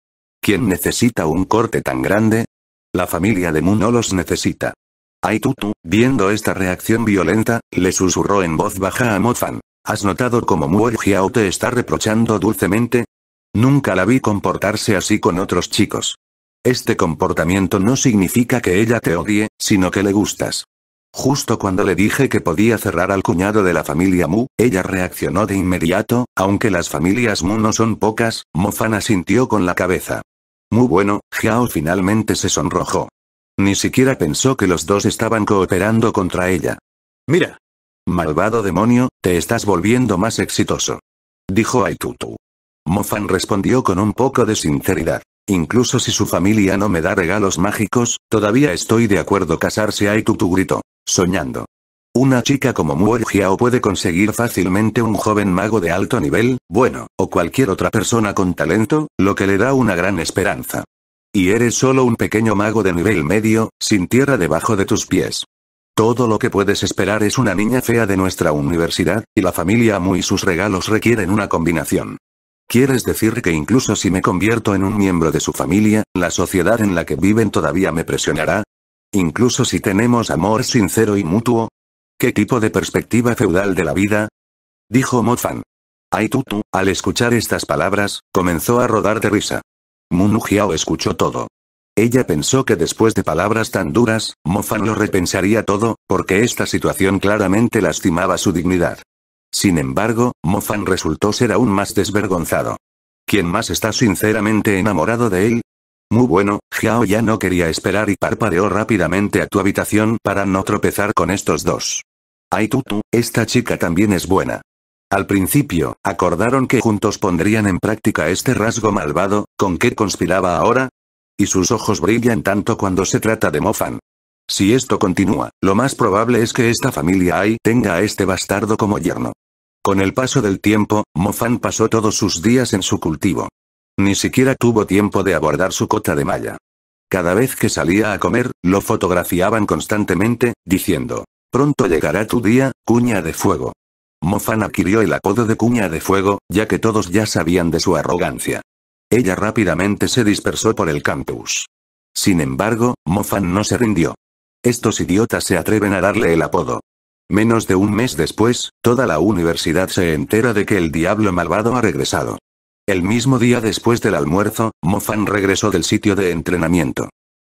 Speaker 1: ¿Quién necesita un corte tan grande? La familia de Mu no los necesita. Aitutu, viendo esta reacción violenta, le susurró en voz baja a Mozan. ¿Has notado cómo Mu te está reprochando dulcemente? Nunca la vi comportarse así con otros chicos. Este comportamiento no significa que ella te odie, sino que le gustas. Justo cuando le dije que podía cerrar al cuñado de la familia Mu, ella reaccionó de inmediato, aunque las familias Mu no son pocas, Mofan asintió con la cabeza. Muy bueno, Jiao finalmente se sonrojó. Ni siquiera pensó que los dos estaban cooperando contra ella. Mira. Malvado demonio, te estás volviendo más exitoso. Dijo Aitutu. Mofan respondió con un poco de sinceridad. Incluso si su familia no me da regalos mágicos, todavía estoy de acuerdo casarse Aitutu gritó soñando. Una chica como o puede conseguir fácilmente un joven mago de alto nivel, bueno, o cualquier otra persona con talento, lo que le da una gran esperanza. Y eres solo un pequeño mago de nivel medio, sin tierra debajo de tus pies. Todo lo que puedes esperar es una niña fea de nuestra universidad, y la familia Mu y sus regalos requieren una combinación. ¿Quieres decir que incluso si me convierto en un miembro de su familia, la sociedad en la que viven todavía me presionará? Incluso si tenemos amor sincero y mutuo. ¿Qué tipo de perspectiva feudal de la vida? Dijo Mofan. Aitutu, al escuchar estas palabras, comenzó a rodar de risa. Munujiao escuchó todo. Ella pensó que después de palabras tan duras, Mofan lo repensaría todo, porque esta situación claramente lastimaba su dignidad. Sin embargo, Mofan resultó ser aún más desvergonzado. ¿Quién más está sinceramente enamorado de él, muy bueno, Xiao ya no quería esperar y parpadeó rápidamente a tu habitación para no tropezar con estos dos. Ay tutu, esta chica también es buena. Al principio, acordaron que juntos pondrían en práctica este rasgo malvado, ¿con qué conspiraba ahora? Y sus ojos brillan tanto cuando se trata de Mofan. Si esto continúa, lo más probable es que esta familia Ai tenga a este bastardo como yerno. Con el paso del tiempo, Mofan pasó todos sus días en su cultivo. Ni siquiera tuvo tiempo de abordar su cota de malla. Cada vez que salía a comer, lo fotografiaban constantemente, diciendo, pronto llegará tu día, cuña de fuego. Mofan adquirió el apodo de cuña de fuego, ya que todos ya sabían de su arrogancia. Ella rápidamente se dispersó por el campus. Sin embargo, Mofan no se rindió. Estos idiotas se atreven a darle el apodo. Menos de un mes después, toda la universidad se entera de que el diablo malvado ha regresado. El mismo día después del almuerzo, Mofan regresó del sitio de entrenamiento.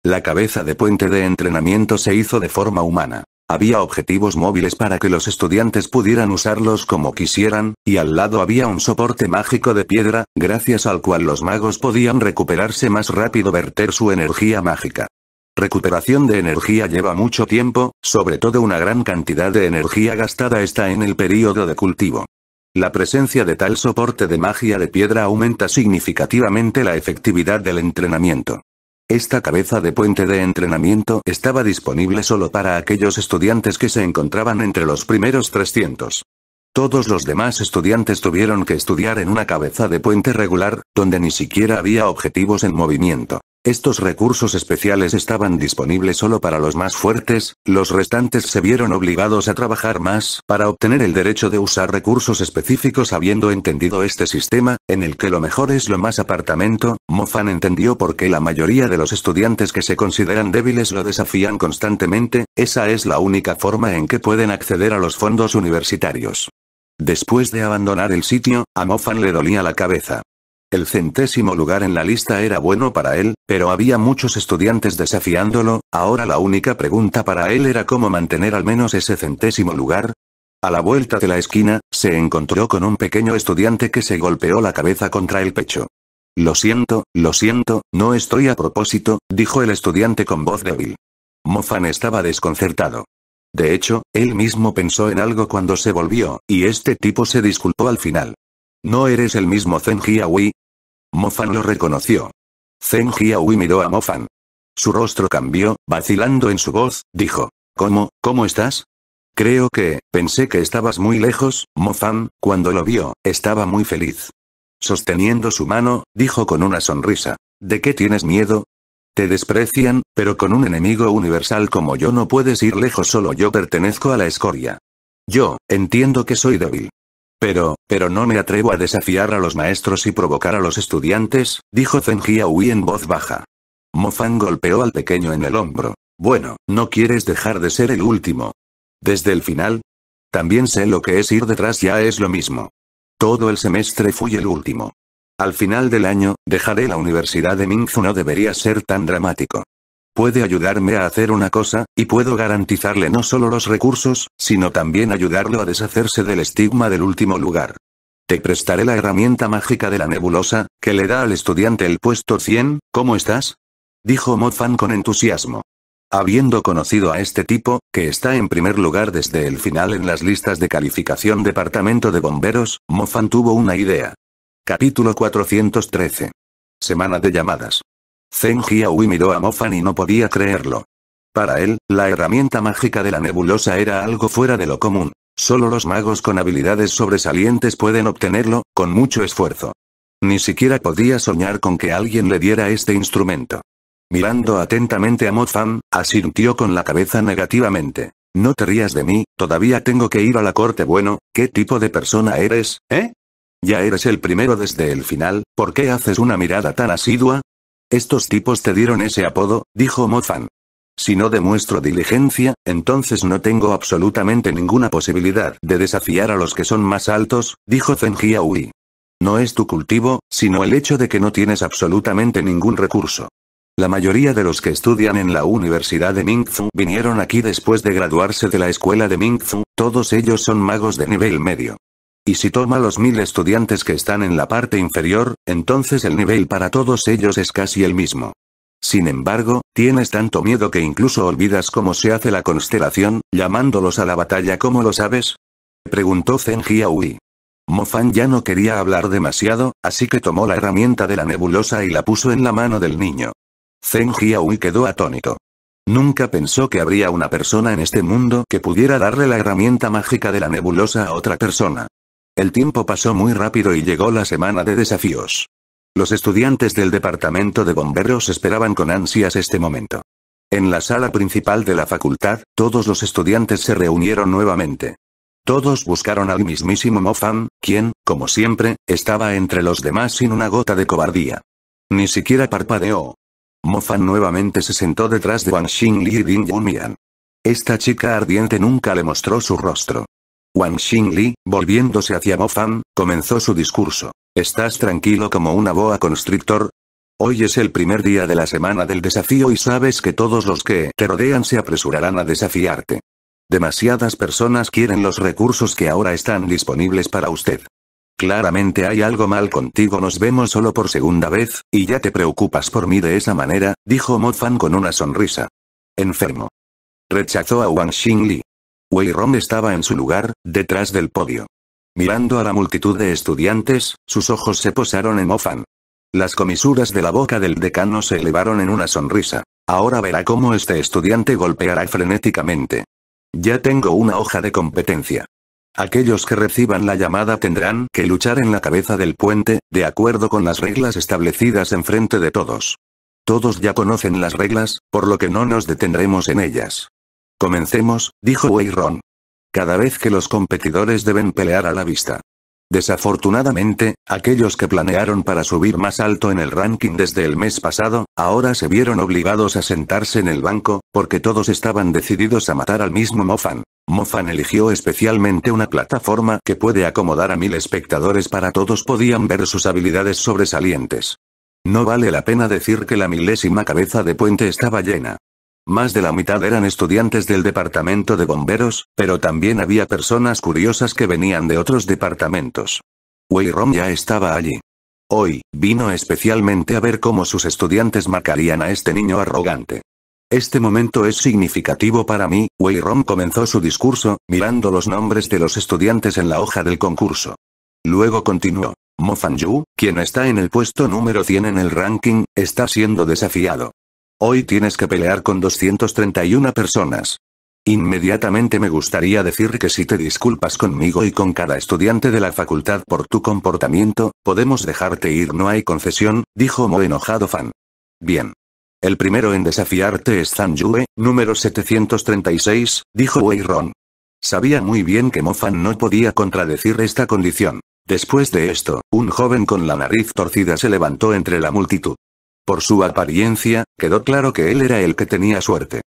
Speaker 1: La cabeza de puente de entrenamiento se hizo de forma humana. Había objetivos móviles para que los estudiantes pudieran usarlos como quisieran, y al lado había un soporte mágico de piedra, gracias al cual los magos podían recuperarse más rápido verter su energía mágica. Recuperación de energía lleva mucho tiempo, sobre todo una gran cantidad de energía gastada está en el período de cultivo. La presencia de tal soporte de magia de piedra aumenta significativamente la efectividad del entrenamiento. Esta cabeza de puente de entrenamiento estaba disponible solo para aquellos estudiantes que se encontraban entre los primeros 300. Todos los demás estudiantes tuvieron que estudiar en una cabeza de puente regular, donde ni siquiera había objetivos en movimiento. Estos recursos especiales estaban disponibles solo para los más fuertes, los restantes se vieron obligados a trabajar más para obtener el derecho de usar recursos específicos habiendo entendido este sistema, en el que lo mejor es lo más apartamento, Mofan entendió por qué la mayoría de los estudiantes que se consideran débiles lo desafían constantemente, esa es la única forma en que pueden acceder a los fondos universitarios. Después de abandonar el sitio, a Mofan le dolía la cabeza. El centésimo lugar en la lista era bueno para él, pero había muchos estudiantes desafiándolo, ahora la única pregunta para él era cómo mantener al menos ese centésimo lugar. A la vuelta de la esquina, se encontró con un pequeño estudiante que se golpeó la cabeza contra el pecho. Lo siento, lo siento, no estoy a propósito, dijo el estudiante con voz débil. Mofan estaba desconcertado. De hecho, él mismo pensó en algo cuando se volvió, y este tipo se disculpó al final. No eres el mismo Zen Jiawei. Mofan lo reconoció. Zen Jiahui miró a Mofan. Su rostro cambió, vacilando en su voz, dijo. ¿Cómo, cómo estás? Creo que, pensé que estabas muy lejos, Mofan, cuando lo vio, estaba muy feliz. Sosteniendo su mano, dijo con una sonrisa. ¿De qué tienes miedo? Te desprecian, pero con un enemigo universal como yo no puedes ir lejos solo yo pertenezco a la escoria. Yo, entiendo que soy débil. Pero, pero no me atrevo a desafiar a los maestros y provocar a los estudiantes, dijo Zen Hui en voz baja. Mofan golpeó al pequeño en el hombro. Bueno, no quieres dejar de ser el último. Desde el final. También sé lo que es ir detrás ya es lo mismo. Todo el semestre fui el último. Al final del año, dejaré la universidad de Mingzu no debería ser tan dramático. Puede ayudarme a hacer una cosa, y puedo garantizarle no solo los recursos, sino también ayudarlo a deshacerse del estigma del último lugar. Te prestaré la herramienta mágica de la nebulosa, que le da al estudiante el puesto 100, ¿cómo estás? Dijo Mofan con entusiasmo. Habiendo conocido a este tipo, que está en primer lugar desde el final en las listas de calificación Departamento de Bomberos, Mofan tuvo una idea. Capítulo 413. Semana de llamadas. Zen Hiaui miró a Mofan y no podía creerlo. Para él, la herramienta mágica de la nebulosa era algo fuera de lo común. Solo los magos con habilidades sobresalientes pueden obtenerlo, con mucho esfuerzo. Ni siquiera podía soñar con que alguien le diera este instrumento. Mirando atentamente a Mofan, asintió con la cabeza negativamente. No te rías de mí, todavía tengo que ir a la corte bueno, ¿qué tipo de persona eres, eh? Ya eres el primero desde el final, ¿por qué haces una mirada tan asidua? Estos tipos te dieron ese apodo, dijo Mo Fan. Si no demuestro diligencia, entonces no tengo absolutamente ninguna posibilidad de desafiar a los que son más altos, dijo zeng No es tu cultivo, sino el hecho de que no tienes absolutamente ningún recurso. La mayoría de los que estudian en la Universidad de Mingfu vinieron aquí después de graduarse de la escuela de Mingfu, todos ellos son magos de nivel medio. Y si toma los mil estudiantes que están en la parte inferior, entonces el nivel para todos ellos es casi el mismo. Sin embargo, tienes tanto miedo que incluso olvidas cómo se hace la constelación, llamándolos a la batalla como lo sabes? Preguntó Zen mo Mofan ya no quería hablar demasiado, así que tomó la herramienta de la nebulosa y la puso en la mano del niño. Zen quedó atónito. Nunca pensó que habría una persona en este mundo que pudiera darle la herramienta mágica de la nebulosa a otra persona. El tiempo pasó muy rápido y llegó la semana de desafíos. Los estudiantes del departamento de bomberos esperaban con ansias este momento. En la sala principal de la facultad, todos los estudiantes se reunieron nuevamente. Todos buscaron al mismísimo Fan, quien, como siempre, estaba entre los demás sin una gota de cobardía. Ni siquiera parpadeó. Mofan nuevamente se sentó detrás de Wang Li y Ding Mian. Esta chica ardiente nunca le mostró su rostro. Wang Xingli, volviéndose hacia Mo Fan, comenzó su discurso. ¿Estás tranquilo como una boa constrictor? Hoy es el primer día de la semana del desafío y sabes que todos los que te rodean se apresurarán a desafiarte. Demasiadas personas quieren los recursos que ahora están disponibles para usted. Claramente hay algo mal contigo, nos vemos solo por segunda vez, y ya te preocupas por mí de esa manera, dijo Mo Fan con una sonrisa. Enfermo. Rechazó a Wang Xingli. Weyron estaba en su lugar, detrás del podio. Mirando a la multitud de estudiantes, sus ojos se posaron en Ofan. Las comisuras de la boca del decano se elevaron en una sonrisa. Ahora verá cómo este estudiante golpeará frenéticamente. Ya tengo una hoja de competencia. Aquellos que reciban la llamada tendrán que luchar en la cabeza del puente, de acuerdo con las reglas establecidas enfrente de todos. Todos ya conocen las reglas, por lo que no nos detendremos en ellas. Comencemos, dijo Wayron. Cada vez que los competidores deben pelear a la vista. Desafortunadamente, aquellos que planearon para subir más alto en el ranking desde el mes pasado, ahora se vieron obligados a sentarse en el banco, porque todos estaban decididos a matar al mismo Mofan. Mofan eligió especialmente una plataforma que puede acomodar a mil espectadores para todos podían ver sus habilidades sobresalientes. No vale la pena decir que la milésima cabeza de puente estaba llena. Más de la mitad eran estudiantes del departamento de bomberos, pero también había personas curiosas que venían de otros departamentos. Wei ya estaba allí. Hoy, vino especialmente a ver cómo sus estudiantes marcarían a este niño arrogante. Este momento es significativo para mí, Wei comenzó su discurso, mirando los nombres de los estudiantes en la hoja del concurso. Luego continuó. Mo Fan quien está en el puesto número 100 en el ranking, está siendo desafiado. Hoy tienes que pelear con 231 personas. Inmediatamente me gustaría decir que si te disculpas conmigo y con cada estudiante de la facultad por tu comportamiento, podemos dejarte ir, no hay concesión, dijo Mo enojado fan. Bien. El primero en desafiarte es Zhang Yue, número 736, dijo Wei Sabía muy bien que Mo Fan no podía contradecir esta condición. Después de esto, un joven con la nariz torcida se levantó entre la multitud. Por su apariencia, quedó claro que él era el que tenía suerte.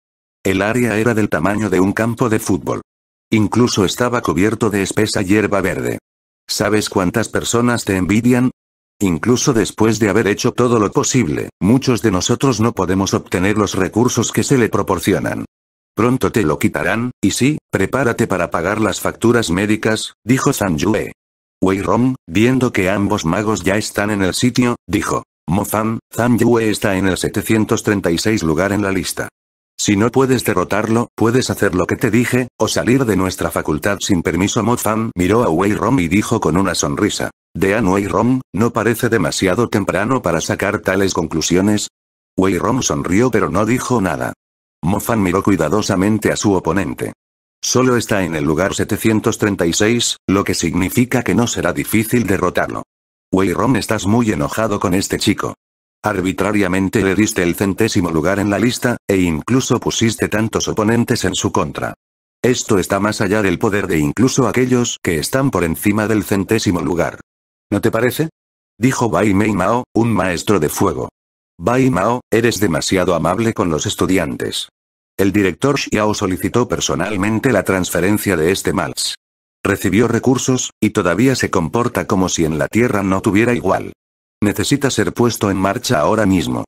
Speaker 1: El área era del tamaño de un campo de fútbol. Incluso estaba cubierto de espesa hierba verde. ¿Sabes cuántas personas te envidian? Incluso después de haber hecho todo lo posible, muchos de nosotros no podemos obtener los recursos que se le proporcionan. Pronto te lo quitarán, y sí, prepárate para pagar las facturas médicas, dijo San Yue. Wei viendo que ambos magos ya están en el sitio, dijo. Fan, Zhang Yue está en el 736 lugar en la lista. Si no puedes derrotarlo, puedes hacer lo que te dije, o salir de nuestra facultad sin permiso. Fan miró a Wei Rom y dijo con una sonrisa. Dean Wei Rom, ¿no parece demasiado temprano para sacar tales conclusiones? Wei Rom sonrió pero no dijo nada. Fan miró cuidadosamente a su oponente. Solo está en el lugar 736, lo que significa que no será difícil derrotarlo. Rong estás muy enojado con este chico. Arbitrariamente le diste el centésimo lugar en la lista, e incluso pusiste tantos oponentes en su contra. Esto está más allá del poder de incluso aquellos que están por encima del centésimo lugar. ¿No te parece? Dijo Bai Mei Mao, un maestro de fuego. Bai Mao, eres demasiado amable con los estudiantes. El director Xiao solicitó personalmente la transferencia de este Mals recibió recursos, y todavía se comporta como si en la Tierra no tuviera igual. Necesita ser puesto en marcha ahora mismo.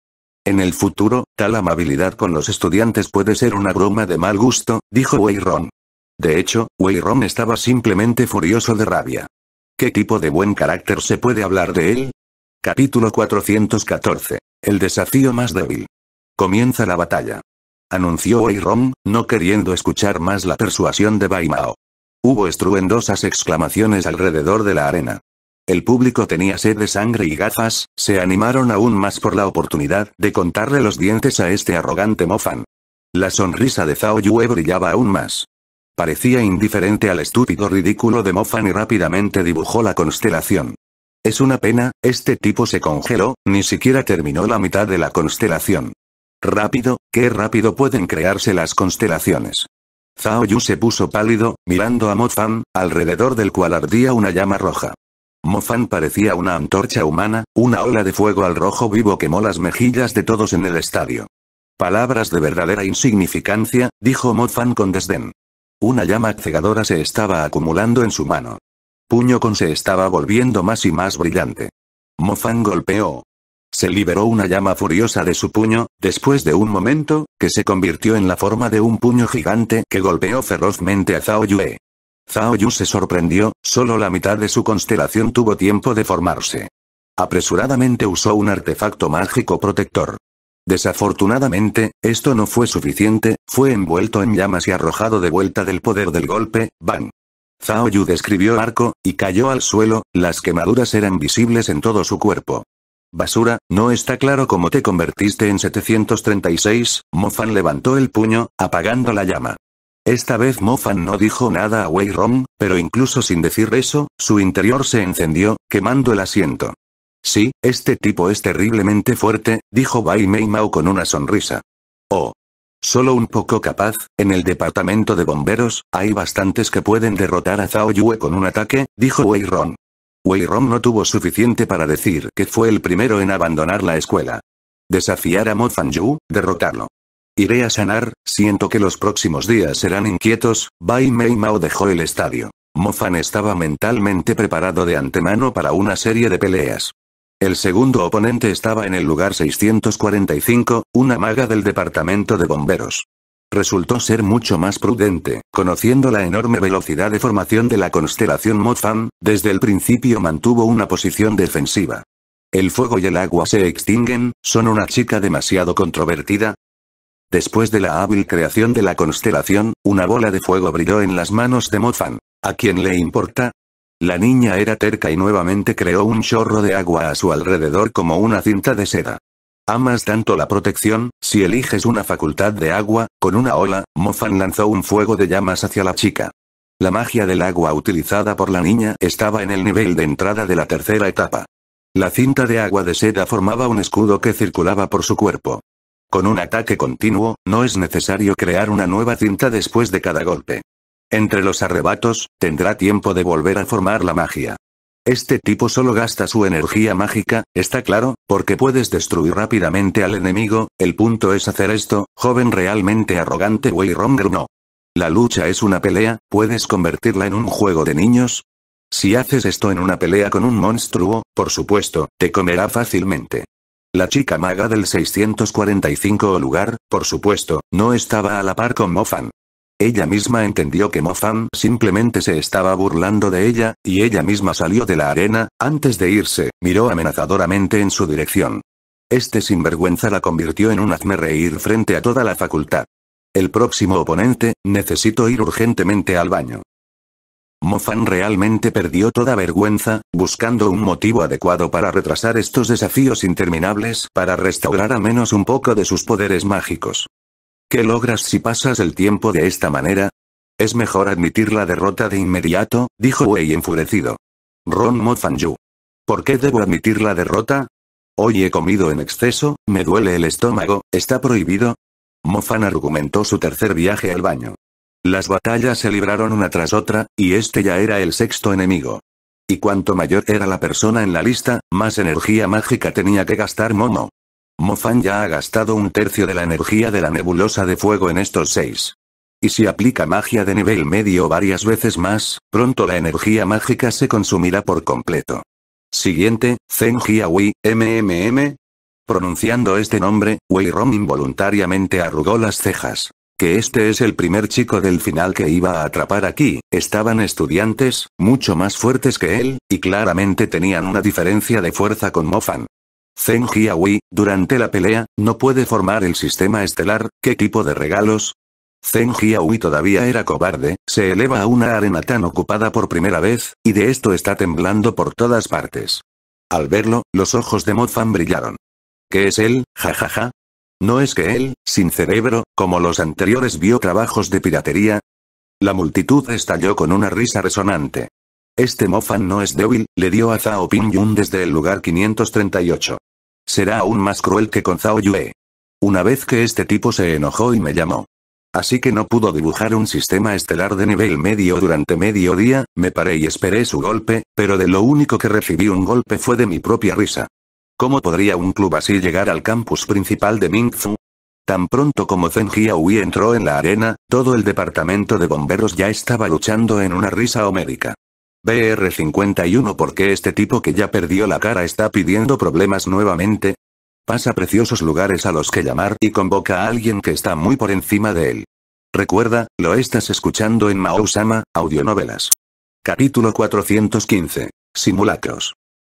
Speaker 1: En el futuro, tal amabilidad con los estudiantes puede ser una broma de mal gusto, dijo Weiron. De hecho, Weiron estaba simplemente furioso de rabia. ¿Qué tipo de buen carácter se puede hablar de él? Capítulo 414. El desafío más débil. Comienza la batalla. Anunció Weiron, no queriendo escuchar más la persuasión de Baimao. Hubo estruendosas exclamaciones alrededor de la arena. El público tenía sed de sangre y gafas, se animaron aún más por la oportunidad de contarle los dientes a este arrogante mofan. La sonrisa de Zhao Yue brillaba aún más. Parecía indiferente al estúpido ridículo de Mofan y rápidamente dibujó la constelación. Es una pena, este tipo se congeló, ni siquiera terminó la mitad de la constelación. Rápido, qué rápido pueden crearse las constelaciones. Zhao Yu se puso pálido, mirando a Mo Fan, alrededor del cual ardía una llama roja. Mo Fan parecía una antorcha humana, una ola de fuego al rojo vivo quemó las mejillas de todos en el estadio. Palabras de verdadera insignificancia, dijo Mo Fan con desdén. Una llama cegadora se estaba acumulando en su mano. Puño con se estaba volviendo más y más brillante. Fan golpeó, se liberó una llama furiosa de su puño, después de un momento, que se convirtió en la forma de un puño gigante que golpeó ferozmente a Zhao Yue. Zhao Yu se sorprendió, solo la mitad de su constelación tuvo tiempo de formarse. Apresuradamente usó un artefacto mágico protector. Desafortunadamente, esto no fue suficiente, fue envuelto en llamas y arrojado de vuelta del poder del golpe, ¡bang! Zhao Yu describió arco, y cayó al suelo, las quemaduras eran visibles en todo su cuerpo. Basura, no está claro cómo te convertiste en 736, Mofan levantó el puño, apagando la llama. Esta vez Mofan no dijo nada a Wei Rong, pero incluso sin decir eso, su interior se encendió, quemando el asiento. Sí, este tipo es terriblemente fuerte, dijo Bai Mei Mao con una sonrisa. Oh. Solo un poco capaz, en el departamento de bomberos, hay bastantes que pueden derrotar a Zhao Yue con un ataque, dijo Wei Rong rom no tuvo suficiente para decir que fue el primero en abandonar la escuela. Desafiar a Mo Yu, derrotarlo. Iré a sanar, siento que los próximos días serán inquietos, Bai Mei Mao dejó el estadio. Fan estaba mentalmente preparado de antemano para una serie de peleas. El segundo oponente estaba en el lugar 645, una maga del departamento de bomberos. Resultó ser mucho más prudente, conociendo la enorme velocidad de formación de la constelación Mofan, desde el principio mantuvo una posición defensiva. El fuego y el agua se extinguen, son una chica demasiado controvertida, Después de la hábil creación de la constelación, una bola de fuego brilló en las manos de Mofan. ¿A quién le importa? La niña era terca y nuevamente creó un chorro de agua a su alrededor como una cinta de seda. Amas tanto la protección, si eliges una facultad de agua, con una ola, Mofan lanzó un fuego de llamas hacia la chica. La magia del agua utilizada por la niña estaba en el nivel de entrada de la tercera etapa. La cinta de agua de seda formaba un escudo que circulaba por su cuerpo. Con un ataque continuo, no es necesario crear una nueva cinta después de cada golpe. Entre los arrebatos, tendrá tiempo de volver a formar la magia. Este tipo solo gasta su energía mágica, está claro, porque puedes destruir rápidamente al enemigo, el punto es hacer esto, joven realmente arrogante Way rongru no. La lucha es una pelea, ¿puedes convertirla en un juego de niños? Si haces esto en una pelea con un monstruo, por supuesto, te comerá fácilmente. La chica maga del 645 o lugar, por supuesto, no estaba a la par con Mofan. Ella misma entendió que Fan simplemente se estaba burlando de ella, y ella misma salió de la arena, antes de irse, miró amenazadoramente en su dirección. Este sinvergüenza la convirtió en un hazme reír frente a toda la facultad. El próximo oponente, necesito ir urgentemente al baño. Mofan realmente perdió toda vergüenza, buscando un motivo adecuado para retrasar estos desafíos interminables para restaurar a menos un poco de sus poderes mágicos. ¿Qué logras si pasas el tiempo de esta manera? Es mejor admitir la derrota de inmediato, dijo Wei enfurecido. Ron Mo Fan ¿Por qué debo admitir la derrota? Hoy he comido en exceso, me duele el estómago, ¿está prohibido? Fan argumentó su tercer viaje al baño. Las batallas se libraron una tras otra, y este ya era el sexto enemigo. Y cuanto mayor era la persona en la lista, más energía mágica tenía que gastar Momo. Mofan ya ha gastado un tercio de la energía de la nebulosa de fuego en estos seis. Y si aplica magia de nivel medio varias veces más, pronto la energía mágica se consumirá por completo. Siguiente, Zeng Hiawi, MMM. Pronunciando este nombre, Wei Rom involuntariamente arrugó las cejas. Que este es el primer chico del final que iba a atrapar aquí, estaban estudiantes, mucho más fuertes que él, y claramente tenían una diferencia de fuerza con Mofan. Zen Hiawi, durante la pelea, no puede formar el sistema estelar, ¿qué tipo de regalos? Zen Hiawi todavía era cobarde, se eleva a una arena tan ocupada por primera vez, y de esto está temblando por todas partes. Al verlo, los ojos de Mofan brillaron. ¿Qué es él, jajaja? Ja, ja? ¿No es que él, sin cerebro, como los anteriores vio trabajos de piratería? La multitud estalló con una risa resonante. Este Mofan no es débil, le dio a Zhao Pingyun desde el lugar 538. Será aún más cruel que con Zhao Yue. Una vez que este tipo se enojó y me llamó. Así que no pudo dibujar un sistema estelar de nivel medio durante medio día, me paré y esperé su golpe, pero de lo único que recibí un golpe fue de mi propia risa. ¿Cómo podría un club así llegar al campus principal de Mingzhu? Tan pronto como Zheng Jiawei entró en la arena, todo el departamento de bomberos ya estaba luchando en una risa homérica. BR51 qué este tipo que ya perdió la cara está pidiendo problemas nuevamente? Pasa preciosos lugares a los que llamar y convoca a alguien que está muy por encima de él. Recuerda, lo estás escuchando en Maousama, Audionovelas. Capítulo 415. Simulacros.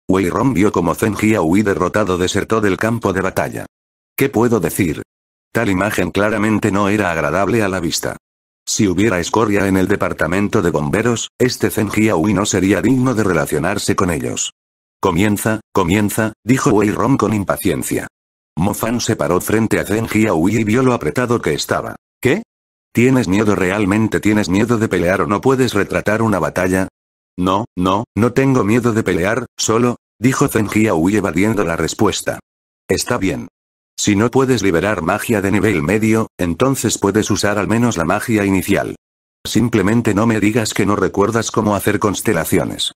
Speaker 1: Weiron vio como Zen Jiahui derrotado desertó del campo de batalla. ¿Qué puedo decir? Tal imagen claramente no era agradable a la vista. Si hubiera escoria en el departamento de bomberos, este Zen no sería digno de relacionarse con ellos. Comienza, comienza, dijo Wei Rong con impaciencia. Mofan se paró frente a Zen y vio lo apretado que estaba. ¿Qué? ¿Tienes miedo realmente tienes miedo de pelear o no puedes retratar una batalla? No, no, no tengo miedo de pelear, solo, dijo Zen evadiendo la respuesta. Está bien. Si no puedes liberar magia de nivel medio, entonces puedes usar al menos la magia inicial. Simplemente no me digas que no recuerdas cómo hacer constelaciones.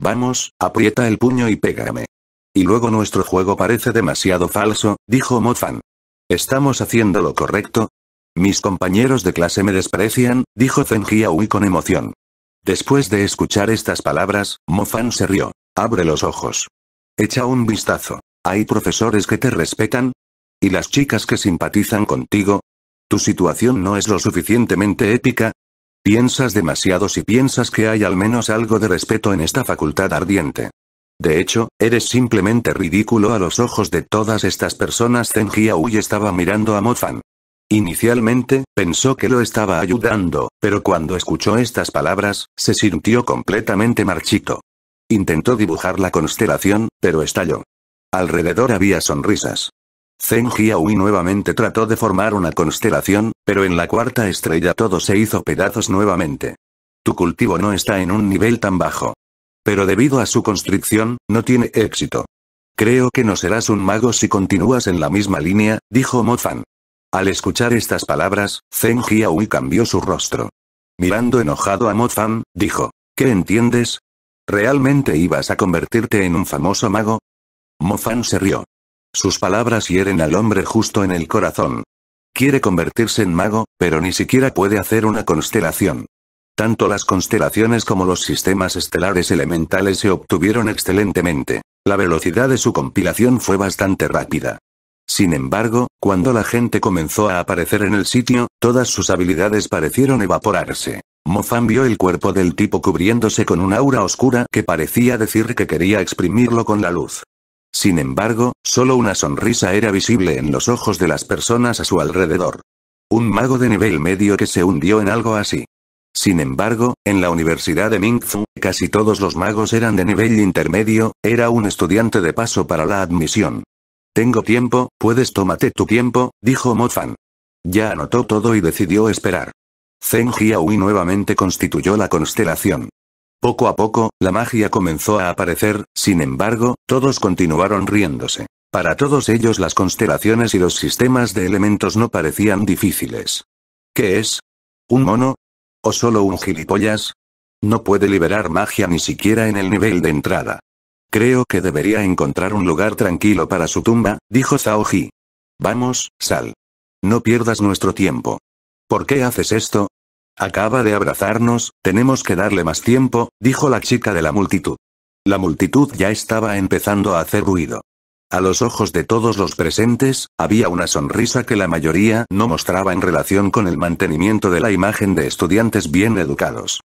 Speaker 1: Vamos, aprieta el puño y pégame. Y luego nuestro juego parece demasiado falso, dijo Mofan. ¿Estamos haciendo lo correcto? Mis compañeros de clase me desprecian, dijo Zen con emoción. Después de escuchar estas palabras, Mofan se rió. Abre los ojos. Echa un vistazo. Hay profesores que te respetan, ¿Y las chicas que simpatizan contigo? ¿Tu situación no es lo suficientemente épica? Piensas demasiado si piensas que hay al menos algo de respeto en esta facultad ardiente. De hecho, eres simplemente ridículo a los ojos de todas estas personas. Zen Hui estaba mirando a Mofan. Inicialmente, pensó que lo estaba ayudando, pero cuando escuchó estas palabras, se sintió completamente marchito. Intentó dibujar la constelación, pero estalló. Alrededor había sonrisas. Zeng nuevamente trató de formar una constelación, pero en la cuarta estrella todo se hizo pedazos nuevamente. Tu cultivo no está en un nivel tan bajo. Pero debido a su constricción, no tiene éxito. Creo que no serás un mago si continúas en la misma línea, dijo Mo Fan. Al escuchar estas palabras, Zeng cambió su rostro. Mirando enojado a Mo Fan, dijo, ¿qué entiendes? ¿Realmente ibas a convertirte en un famoso mago? Mo Fan se rió. Sus palabras hieren al hombre justo en el corazón. Quiere convertirse en mago, pero ni siquiera puede hacer una constelación. Tanto las constelaciones como los sistemas estelares elementales se obtuvieron excelentemente. La velocidad de su compilación fue bastante rápida. Sin embargo, cuando la gente comenzó a aparecer en el sitio, todas sus habilidades parecieron evaporarse. Mofan vio el cuerpo del tipo cubriéndose con un aura oscura que parecía decir que quería exprimirlo con la luz. Sin embargo, solo una sonrisa era visible en los ojos de las personas a su alrededor. Un mago de nivel medio que se hundió en algo así. Sin embargo, en la Universidad de Mingfu, casi todos los magos eran de nivel intermedio, era un estudiante de paso para la admisión. Tengo tiempo, puedes tómate tu tiempo, dijo Fan. Ya anotó todo y decidió esperar. Zen Hiaui nuevamente constituyó la constelación. Poco a poco, la magia comenzó a aparecer, sin embargo, todos continuaron riéndose. Para todos ellos las constelaciones y los sistemas de elementos no parecían difíciles. ¿Qué es? ¿Un mono? ¿O solo un gilipollas? No puede liberar magia ni siquiera en el nivel de entrada. Creo que debería encontrar un lugar tranquilo para su tumba, dijo Zhao Vamos, sal. No pierdas nuestro tiempo. ¿Por qué haces esto? Acaba de abrazarnos, tenemos que darle más tiempo, dijo la chica de la multitud. La multitud ya estaba empezando a hacer ruido. A los ojos de todos los presentes, había una sonrisa que la mayoría no mostraba en relación con el mantenimiento de la imagen de estudiantes bien educados.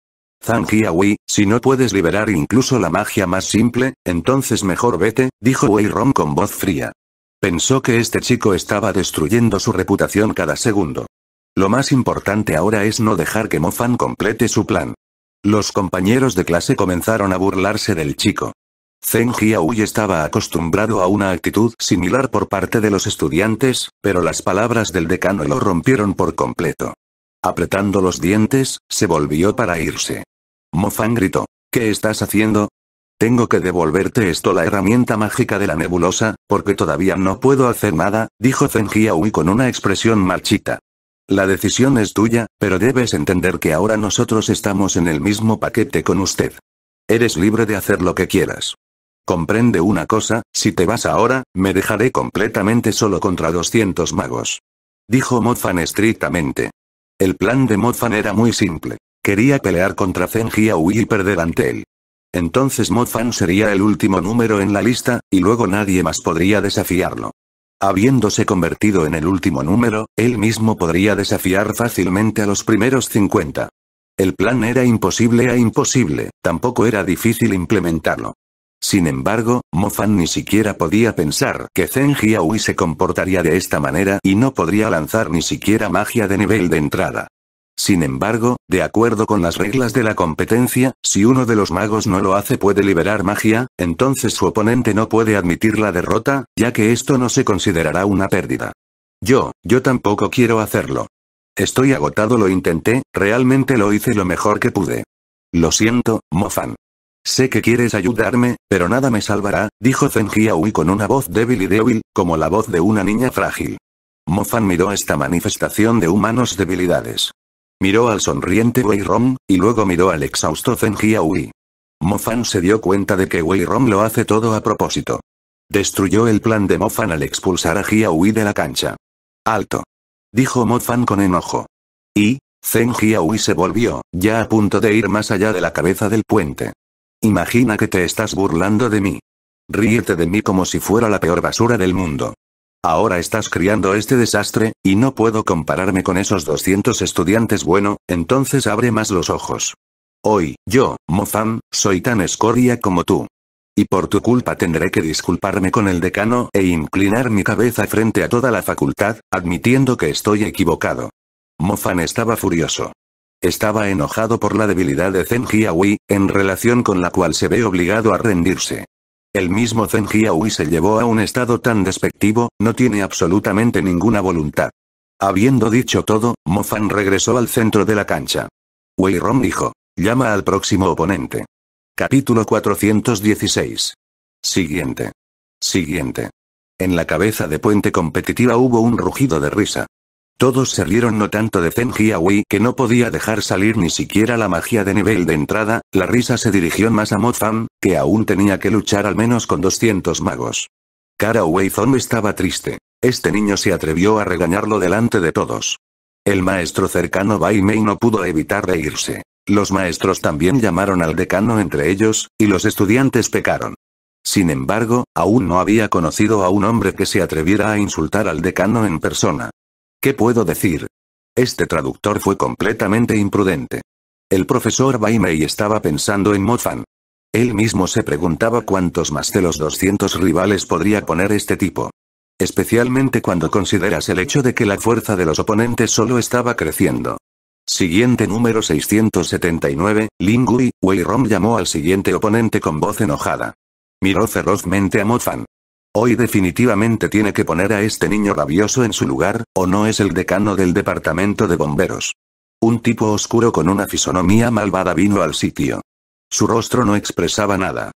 Speaker 1: Zhang Jiawi, si no puedes liberar incluso la magia más simple, entonces mejor vete, dijo Wei Rong con voz fría. Pensó que este chico estaba destruyendo su reputación cada segundo. Lo más importante ahora es no dejar que Mo-Fan complete su plan. Los compañeros de clase comenzaron a burlarse del chico. Zeng Jiaoui estaba acostumbrado a una actitud similar por parte de los estudiantes, pero las palabras del decano lo rompieron por completo. Apretando los dientes, se volvió para irse. Mo-Fan gritó. ¿Qué estás haciendo? Tengo que devolverte esto la herramienta mágica de la nebulosa, porque todavía no puedo hacer nada, dijo Zeng Jiaoui con una expresión marchita. La decisión es tuya, pero debes entender que ahora nosotros estamos en el mismo paquete con usted. Eres libre de hacer lo que quieras. Comprende una cosa, si te vas ahora, me dejaré completamente solo contra 200 magos. Dijo Modfan estrictamente. El plan de Modfan era muy simple. Quería pelear contra Zen Wu y perder ante él. Entonces Modfan sería el último número en la lista, y luego nadie más podría desafiarlo. Habiéndose convertido en el último número, él mismo podría desafiar fácilmente a los primeros 50. El plan era imposible a e imposible, tampoco era difícil implementarlo. Sin embargo, Mofan ni siquiera podía pensar que Zen Hiaui se comportaría de esta manera y no podría lanzar ni siquiera magia de nivel de entrada. Sin embargo, de acuerdo con las reglas de la competencia, si uno de los magos no lo hace puede liberar magia, entonces su oponente no puede admitir la derrota, ya que esto no se considerará una pérdida. Yo, yo tampoco quiero hacerlo. Estoy agotado, lo intenté, realmente lo hice lo mejor que pude. Lo siento, Mofan. Sé que quieres ayudarme, pero nada me salvará, dijo Zen con una voz débil y débil, como la voz de una niña frágil. Mofan miró esta manifestación de humanos debilidades. Miró al sonriente Wei Rong y luego miró al exhausto Zen Mo Fan se dio cuenta de que Wei Rong lo hace todo a propósito. Destruyó el plan de Fan al expulsar a Hiaui de la cancha. Alto. Dijo Fan con enojo. Y, Zen Hui se volvió, ya a punto de ir más allá de la cabeza del puente. Imagina que te estás burlando de mí. Ríete de mí como si fuera la peor basura del mundo. Ahora estás criando este desastre, y no puedo compararme con esos 200 estudiantes. Bueno, entonces abre más los ojos. Hoy, yo, Mofan, soy tan escoria como tú. Y por tu culpa tendré que disculparme con el decano e inclinar mi cabeza frente a toda la facultad, admitiendo que estoy equivocado. Mofan estaba furioso. Estaba enojado por la debilidad de Zen Jiawei en relación con la cual se ve obligado a rendirse. El mismo Zen Hiaui se llevó a un estado tan despectivo, no tiene absolutamente ninguna voluntad. Habiendo dicho todo, Fan regresó al centro de la cancha. Wei Rong dijo, llama al próximo oponente. Capítulo 416. Siguiente. Siguiente. En la cabeza de puente competitiva hubo un rugido de risa. Todos se rieron no tanto de Feng Jiawei que no podía dejar salir ni siquiera la magia de nivel de entrada, la risa se dirigió más a Mo Fan, que aún tenía que luchar al menos con 200 magos. Cara Weizong estaba triste. Este niño se atrevió a regañarlo delante de todos. El maestro cercano Bai Mei no pudo evitar reírse. Los maestros también llamaron al decano entre ellos, y los estudiantes pecaron. Sin embargo, aún no había conocido a un hombre que se atreviera a insultar al decano en persona. ¿Qué puedo decir? Este traductor fue completamente imprudente. El profesor Baimei estaba pensando en Mofan. Él mismo se preguntaba cuántos más de los 200 rivales podría poner este tipo. Especialmente cuando consideras el hecho de que la fuerza de los oponentes solo estaba creciendo. Siguiente número 679, Lingui, Weirong llamó al siguiente oponente con voz enojada. Miró ferozmente a Mofan. Hoy definitivamente tiene que poner a este niño rabioso en su lugar, o no es el decano del departamento de bomberos. Un tipo oscuro con una fisonomía malvada vino al sitio. Su rostro no expresaba nada.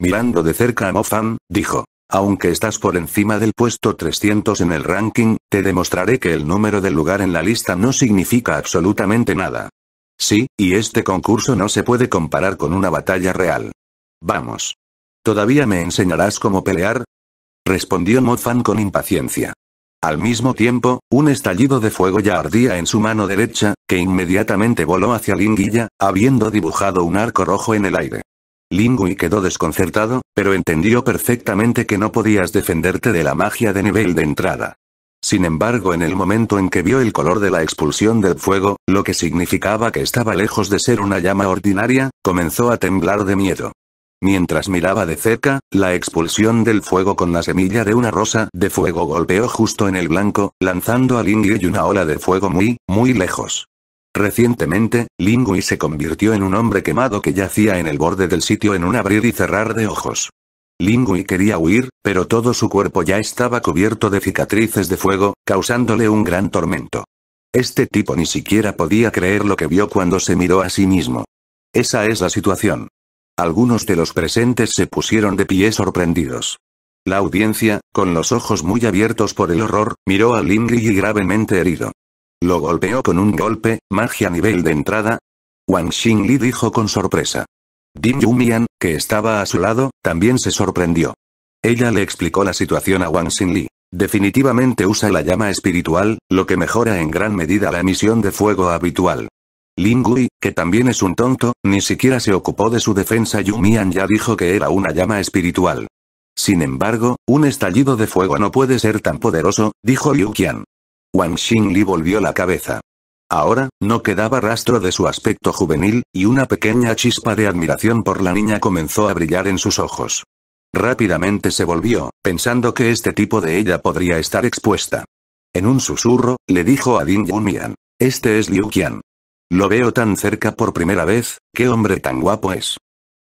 Speaker 1: Mirando de cerca a mofan dijo. Aunque estás por encima del puesto 300 en el ranking, te demostraré que el número del lugar en la lista no significa absolutamente nada. Sí, y este concurso no se puede comparar con una batalla real. Vamos. ¿Todavía me enseñarás cómo pelear? respondió Mofan con impaciencia. Al mismo tiempo, un estallido de fuego ya ardía en su mano derecha, que inmediatamente voló hacia Linguilla, habiendo dibujado un arco rojo en el aire. Lingui quedó desconcertado, pero entendió perfectamente que no podías defenderte de la magia de nivel de entrada. Sin embargo, en el momento en que vio el color de la expulsión del fuego, lo que significaba que estaba lejos de ser una llama ordinaria, comenzó a temblar de miedo. Mientras miraba de cerca, la expulsión del fuego con la semilla de una rosa de fuego golpeó justo en el blanco, lanzando a Lingui una ola de fuego muy, muy lejos. Recientemente, Lingui se convirtió en un hombre quemado que yacía en el borde del sitio en un abrir y cerrar de ojos. Lingui quería huir, pero todo su cuerpo ya estaba cubierto de cicatrices de fuego, causándole un gran tormento. Este tipo ni siquiera podía creer lo que vio cuando se miró a sí mismo. Esa es la situación. Algunos de los presentes se pusieron de pie sorprendidos. La audiencia, con los ojos muy abiertos por el horror, miró a y gravemente herido. Lo golpeó con un golpe, magia nivel de entrada. Wang Li dijo con sorpresa. Dim Yumian, que estaba a su lado, también se sorprendió. Ella le explicó la situación a Wang Li. Definitivamente usa la llama espiritual, lo que mejora en gran medida la emisión de fuego habitual. Lingui, que también es un tonto, ni siquiera se ocupó de su defensa Mian ya dijo que era una llama espiritual. Sin embargo, un estallido de fuego no puede ser tan poderoso, dijo Liu Qian. Wang Li volvió la cabeza. Ahora, no quedaba rastro de su aspecto juvenil, y una pequeña chispa de admiración por la niña comenzó a brillar en sus ojos. Rápidamente se volvió, pensando que este tipo de ella podría estar expuesta. En un susurro, le dijo a Din Mian. Este es Liu Qian. Lo veo tan cerca por primera vez, qué hombre tan guapo es.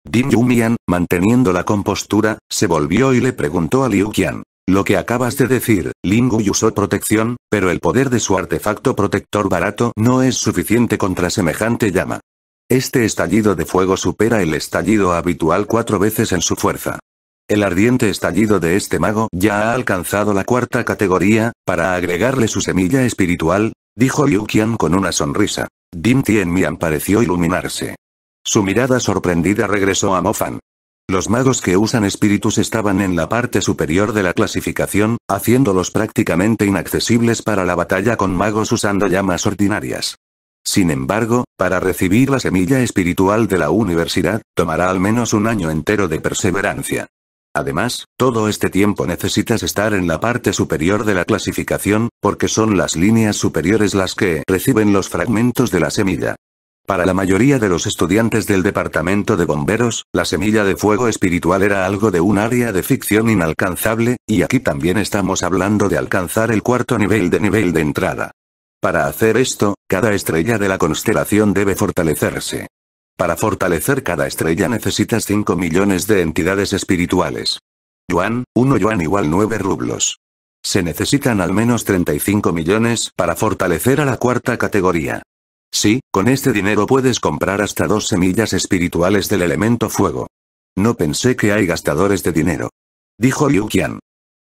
Speaker 1: Dim Yumian, manteniendo la compostura, se volvió y le preguntó a Liu Qian. Lo que acabas de decir, Lingu usó protección, pero el poder de su artefacto protector barato no es suficiente contra semejante llama. Este estallido de fuego supera el estallido habitual cuatro veces en su fuerza. El ardiente estallido de este mago ya ha alcanzado la cuarta categoría, para agregarle su semilla espiritual, dijo Liu Qian con una sonrisa. Dim Mian pareció iluminarse. Su mirada sorprendida regresó a Mofan. Los magos que usan espíritus estaban en la parte superior de la clasificación, haciéndolos prácticamente inaccesibles para la batalla con magos usando llamas ordinarias. Sin embargo, para recibir la semilla espiritual de la universidad, tomará al menos un año entero de perseverancia. Además, todo este tiempo necesitas estar en la parte superior de la clasificación, porque son las líneas superiores las que reciben los fragmentos de la semilla. Para la mayoría de los estudiantes del departamento de bomberos, la semilla de fuego espiritual era algo de un área de ficción inalcanzable, y aquí también estamos hablando de alcanzar el cuarto nivel de nivel de entrada. Para hacer esto, cada estrella de la constelación debe fortalecerse. Para fortalecer cada estrella necesitas 5 millones de entidades espirituales. Yuan, 1 yuan igual 9 rublos. Se necesitan al menos 35 millones para fortalecer a la cuarta categoría. Sí, con este dinero puedes comprar hasta dos semillas espirituales del elemento fuego. No pensé que hay gastadores de dinero. Dijo Liu Qian.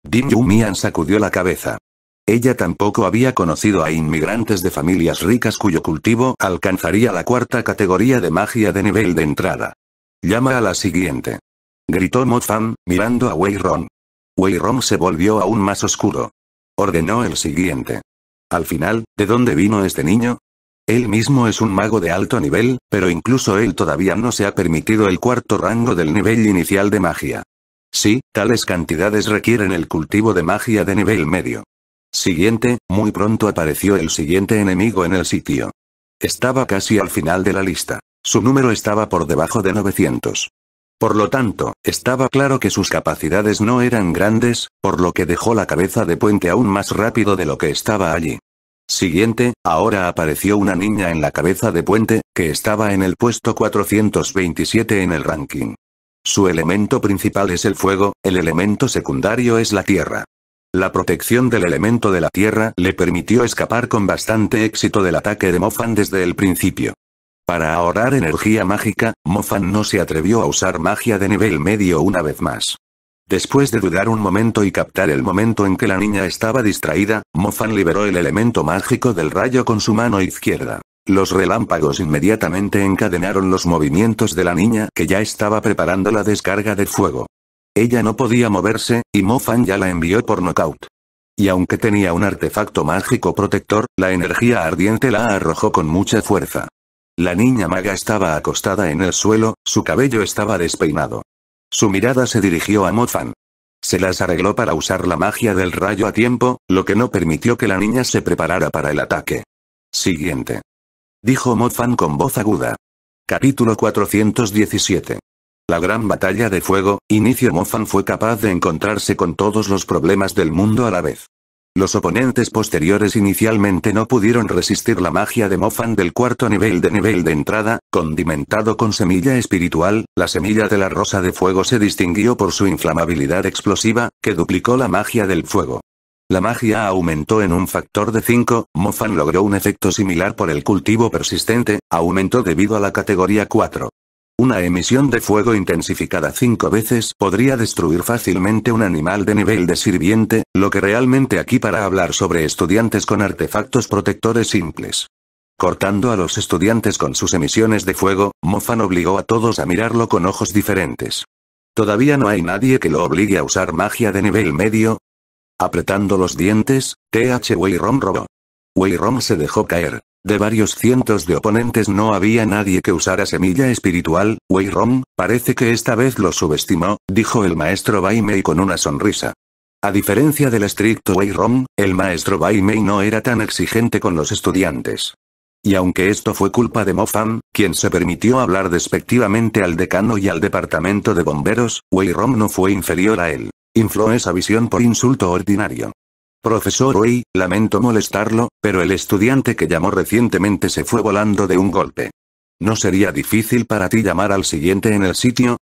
Speaker 1: Dim Yu Mian sacudió la cabeza. Ella tampoco había conocido a inmigrantes de familias ricas cuyo cultivo alcanzaría la cuarta categoría de magia de nivel de entrada. Llama a la siguiente. Gritó Mofan, mirando a Wei Rong. se volvió aún más oscuro. Ordenó el siguiente. Al final, ¿de dónde vino este niño? Él mismo es un mago de alto nivel, pero incluso él todavía no se ha permitido el cuarto rango del nivel inicial de magia. Sí, tales cantidades requieren el cultivo de magia de nivel medio. Siguiente, muy pronto apareció el siguiente enemigo en el sitio. Estaba casi al final de la lista. Su número estaba por debajo de 900. Por lo tanto, estaba claro que sus capacidades no eran grandes, por lo que dejó la cabeza de puente aún más rápido de lo que estaba allí. Siguiente, ahora apareció una niña en la cabeza de puente, que estaba en el puesto 427 en el ranking. Su elemento principal es el fuego, el elemento secundario es la tierra. La protección del elemento de la tierra le permitió escapar con bastante éxito del ataque de Mofan desde el principio. Para ahorrar energía mágica, Mofan no se atrevió a usar magia de nivel medio una vez más. Después de dudar un momento y captar el momento en que la niña estaba distraída, Mofan liberó el elemento mágico del rayo con su mano izquierda. Los relámpagos inmediatamente encadenaron los movimientos de la niña que ya estaba preparando la descarga de fuego. Ella no podía moverse, y Mo ya la envió por nocaut. Y aunque tenía un artefacto mágico protector, la energía ardiente la arrojó con mucha fuerza. La niña maga estaba acostada en el suelo, su cabello estaba despeinado. Su mirada se dirigió a Mofan. Se las arregló para usar la magia del rayo a tiempo, lo que no permitió que la niña se preparara para el ataque. Siguiente. Dijo Mofan con voz aguda. Capítulo 417. La gran batalla de fuego, inicio Mofan fue capaz de encontrarse con todos los problemas del mundo a la vez. Los oponentes posteriores inicialmente no pudieron resistir la magia de Mofan del cuarto nivel de nivel de entrada, condimentado con semilla espiritual, la semilla de la rosa de fuego se distinguió por su inflamabilidad explosiva, que duplicó la magia del fuego. La magia aumentó en un factor de 5, Mofan logró un efecto similar por el cultivo persistente, aumentó debido a la categoría 4. Una emisión de fuego intensificada cinco veces podría destruir fácilmente un animal de nivel de sirviente, lo que realmente aquí para hablar sobre estudiantes con artefactos protectores simples. Cortando a los estudiantes con sus emisiones de fuego, Mofan obligó a todos a mirarlo con ojos diferentes. Todavía no hay nadie que lo obligue a usar magia de nivel medio. Apretando los dientes, TH Weirom robó. rom se dejó caer. De varios cientos de oponentes no había nadie que usara semilla espiritual, Wei Rong, parece que esta vez lo subestimó, dijo el maestro Bai Mei con una sonrisa. A diferencia del estricto Wei Rong, el maestro Bai Mei no era tan exigente con los estudiantes. Y aunque esto fue culpa de Mofan, quien se permitió hablar despectivamente al decano y al departamento de bomberos, Wei Rong no fue inferior a él. Infló esa visión por insulto ordinario. Profesor Wei, lamento molestarlo, pero el estudiante que llamó recientemente se fue volando de un golpe. ¿No sería difícil para ti llamar al siguiente en el sitio?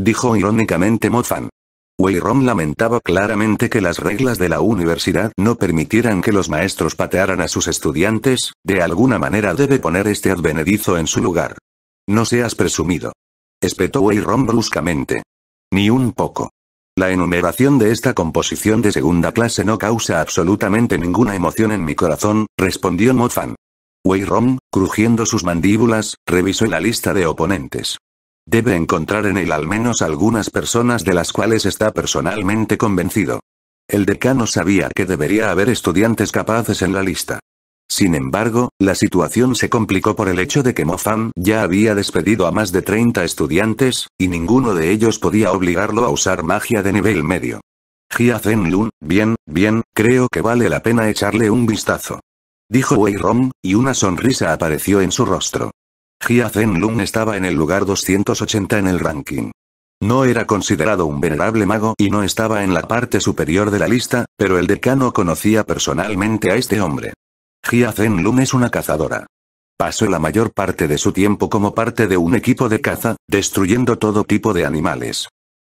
Speaker 1: Dijo irónicamente Mofan. Weyron lamentaba claramente que las reglas de la universidad no permitieran que los maestros patearan a sus estudiantes, de alguna manera debe poner este advenedizo en su lugar. No seas presumido. Espetó Rong bruscamente. Ni un poco. La enumeración de esta composición de segunda clase no causa absolutamente ninguna emoción en mi corazón, respondió Mofan. Wei crujiendo sus mandíbulas, revisó la lista de oponentes. Debe encontrar en él al menos algunas personas de las cuales está personalmente convencido. El decano sabía que debería haber estudiantes capaces en la lista. Sin embargo, la situación se complicó por el hecho de que Fan ya había despedido a más de 30 estudiantes, y ninguno de ellos podía obligarlo a usar magia de nivel medio. Jia Lun, bien, bien, creo que vale la pena echarle un vistazo. Dijo Wei Rong, y una sonrisa apareció en su rostro. Jia Lun estaba en el lugar 280 en el ranking. No era considerado un venerable mago y no estaba en la parte superior de la lista, pero el decano conocía personalmente a este hombre. Jia Zen es una cazadora. Pasó la mayor parte de su tiempo como parte de un equipo de caza, destruyendo todo tipo de animales.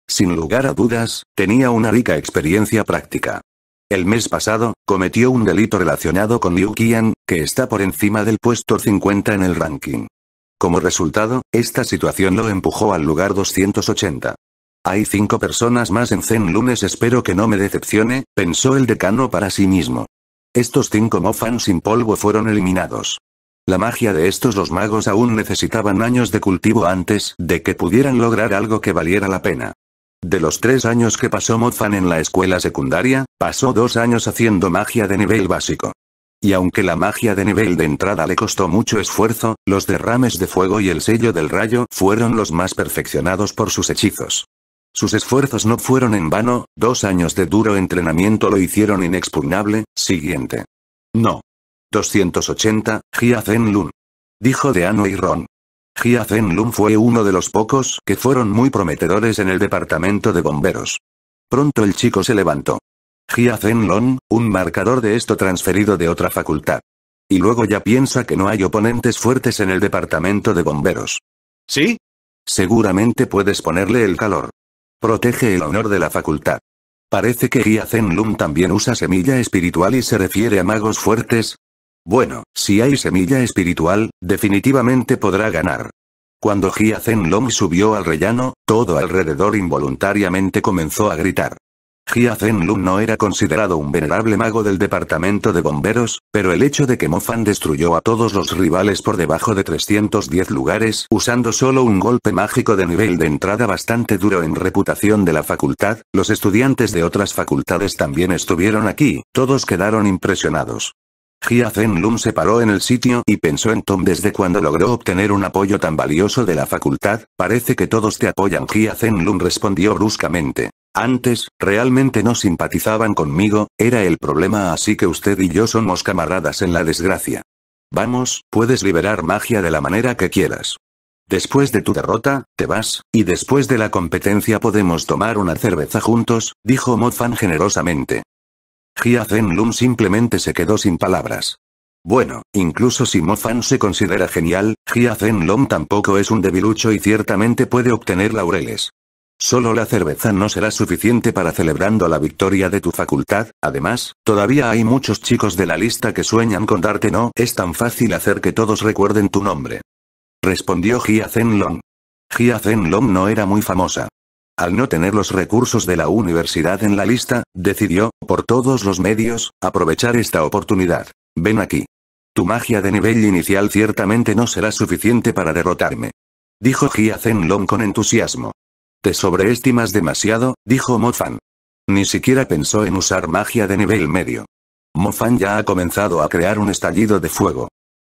Speaker 1: Sin lugar a dudas, tenía una rica experiencia práctica. El mes pasado, cometió un delito relacionado con Liu Qian, que está por encima del puesto 50 en el ranking. Como resultado, esta situación lo empujó al lugar 280. Hay cinco personas más en Zen Lunes espero que no me decepcione, pensó el decano para sí mismo. Estos cinco Mofan sin polvo fueron eliminados. La magia de estos los magos aún necesitaban años de cultivo antes de que pudieran lograr algo que valiera la pena. De los tres años que pasó Mofan en la escuela secundaria, pasó dos años haciendo magia de nivel básico. Y aunque la magia de nivel de entrada le costó mucho esfuerzo, los derrames de fuego y el sello del rayo fueron los más perfeccionados por sus hechizos. Sus esfuerzos no fueron en vano, dos años de duro entrenamiento lo hicieron inexpugnable, siguiente. No. 280, Jia Zen Lun. Dijo Deano y Ron. Gia Zen fue uno de los pocos que fueron muy prometedores en el departamento de bomberos. Pronto el chico se levantó. Gia Zen un marcador de esto transferido de otra facultad. Y luego ya piensa que no hay oponentes fuertes en el departamento de bomberos. ¿Sí? Seguramente puedes ponerle el calor. Protege el honor de la facultad. Parece que Gia Zen Lum también usa semilla espiritual y se refiere a magos fuertes. Bueno, si hay semilla espiritual, definitivamente podrá ganar. Cuando Gia Zen Lum subió al rellano, todo alrededor involuntariamente comenzó a gritar. Jia Zenlun no era considerado un venerable mago del departamento de bomberos, pero el hecho de que Mofan destruyó a todos los rivales por debajo de 310 lugares usando solo un golpe mágico de nivel de entrada bastante duro en reputación de la facultad, los estudiantes de otras facultades también estuvieron aquí, todos quedaron impresionados. Jia Zenlun se paró en el sitio y pensó en Tom desde cuando logró obtener un apoyo tan valioso de la facultad, parece que todos te apoyan Jia Zenlun respondió bruscamente. Antes, realmente no simpatizaban conmigo, era el problema así que usted y yo somos camaradas en la desgracia. Vamos, puedes liberar magia de la manera que quieras. Después de tu derrota, te vas, y después de la competencia podemos tomar una cerveza juntos, dijo Mofan generosamente. Jia Zen simplemente se quedó sin palabras. Bueno, incluso si Mofan se considera genial, Jia Zen tampoco es un debilucho y ciertamente puede obtener laureles. Solo la cerveza no será suficiente para celebrando la victoria de tu facultad, además, todavía hay muchos chicos de la lista que sueñan con darte no, es tan fácil hacer que todos recuerden tu nombre. Respondió Jia Zenlong. Zen Zenlong no era muy famosa. Al no tener los recursos de la universidad en la lista, decidió, por todos los medios, aprovechar esta oportunidad. Ven aquí. Tu magia de nivel inicial ciertamente no será suficiente para derrotarme. Dijo Zen Long con entusiasmo. Te sobreestimas demasiado, dijo Mofan. Ni siquiera pensó en usar magia de nivel medio. Mofan ya ha comenzado a crear un estallido de fuego.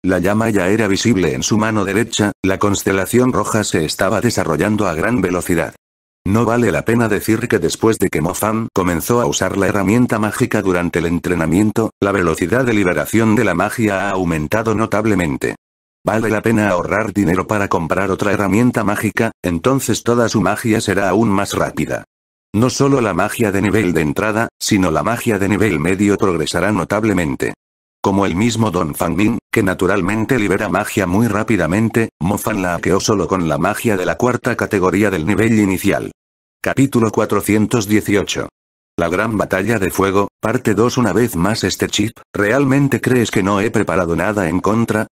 Speaker 1: La llama ya era visible en su mano derecha, la constelación roja se estaba desarrollando a gran velocidad. No vale la pena decir que después de que Mofan comenzó a usar la herramienta mágica durante el entrenamiento, la velocidad de liberación de la magia ha aumentado notablemente. Vale la pena ahorrar dinero para comprar otra herramienta mágica, entonces toda su magia será aún más rápida. No solo la magia de nivel de entrada, sino la magia de nivel medio progresará notablemente. Como el mismo Don Fangmin, que naturalmente libera magia muy rápidamente, Mofan la aqueó solo con la magia de la cuarta categoría del nivel inicial. Capítulo 418. La gran batalla de fuego, parte 2 Una vez más este chip, ¿realmente crees que no he preparado nada en contra?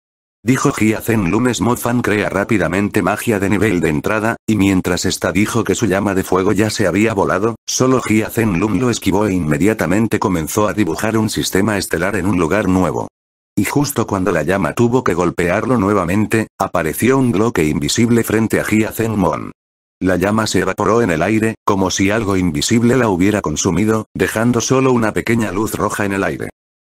Speaker 1: Dijo Zen Lunes Mofan crea rápidamente magia de nivel de entrada, y mientras esta dijo que su llama de fuego ya se había volado, solo Zen Lum lo esquivó e inmediatamente comenzó a dibujar un sistema estelar en un lugar nuevo. Y justo cuando la llama tuvo que golpearlo nuevamente, apareció un bloque invisible frente a Zen Mon. La llama se evaporó en el aire, como si algo invisible la hubiera consumido, dejando solo una pequeña luz roja en el aire.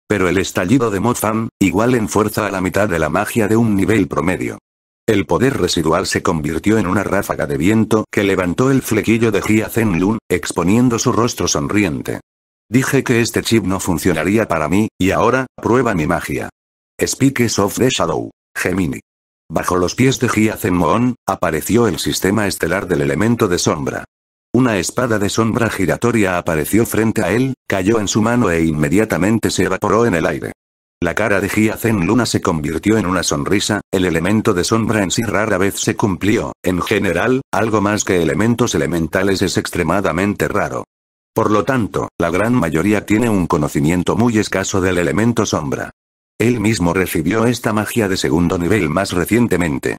Speaker 1: Pero el estallido de Motham, igual en fuerza a la mitad de la magia de un nivel promedio. El poder residual se convirtió en una ráfaga de viento que levantó el flequillo de Jia Zenlun, exponiendo su rostro sonriente. Dije que este chip no funcionaría para mí, y ahora, prueba mi magia. Speakers of the Shadow. Gemini. Bajo los pies de Jia apareció el sistema estelar del elemento de sombra. Una espada de sombra giratoria apareció frente a él, cayó en su mano e inmediatamente se evaporó en el aire. La cara de Jia Luna se convirtió en una sonrisa, el elemento de sombra en sí rara vez se cumplió, en general, algo más que elementos elementales es extremadamente raro. Por lo tanto, la gran mayoría tiene un conocimiento muy escaso del elemento sombra. Él mismo recibió esta magia de segundo nivel más recientemente.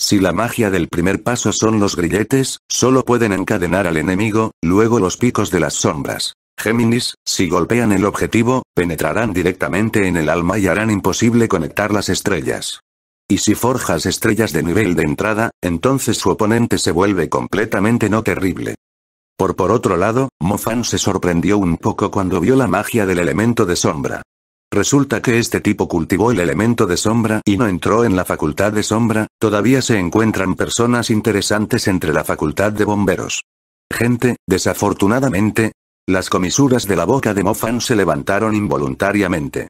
Speaker 1: Si la magia del primer paso son los grilletes, solo pueden encadenar al enemigo, luego los picos de las sombras. Géminis, si golpean el objetivo, penetrarán directamente en el alma y harán imposible conectar las estrellas. Y si forjas estrellas de nivel de entrada, entonces su oponente se vuelve completamente no terrible. Por por otro lado, Mofan se sorprendió un poco cuando vio la magia del elemento de sombra. Resulta que este tipo cultivó el elemento de sombra y no entró en la facultad de sombra, todavía se encuentran personas interesantes entre la facultad de bomberos. Gente, desafortunadamente, las comisuras de la boca de Mofan se levantaron involuntariamente.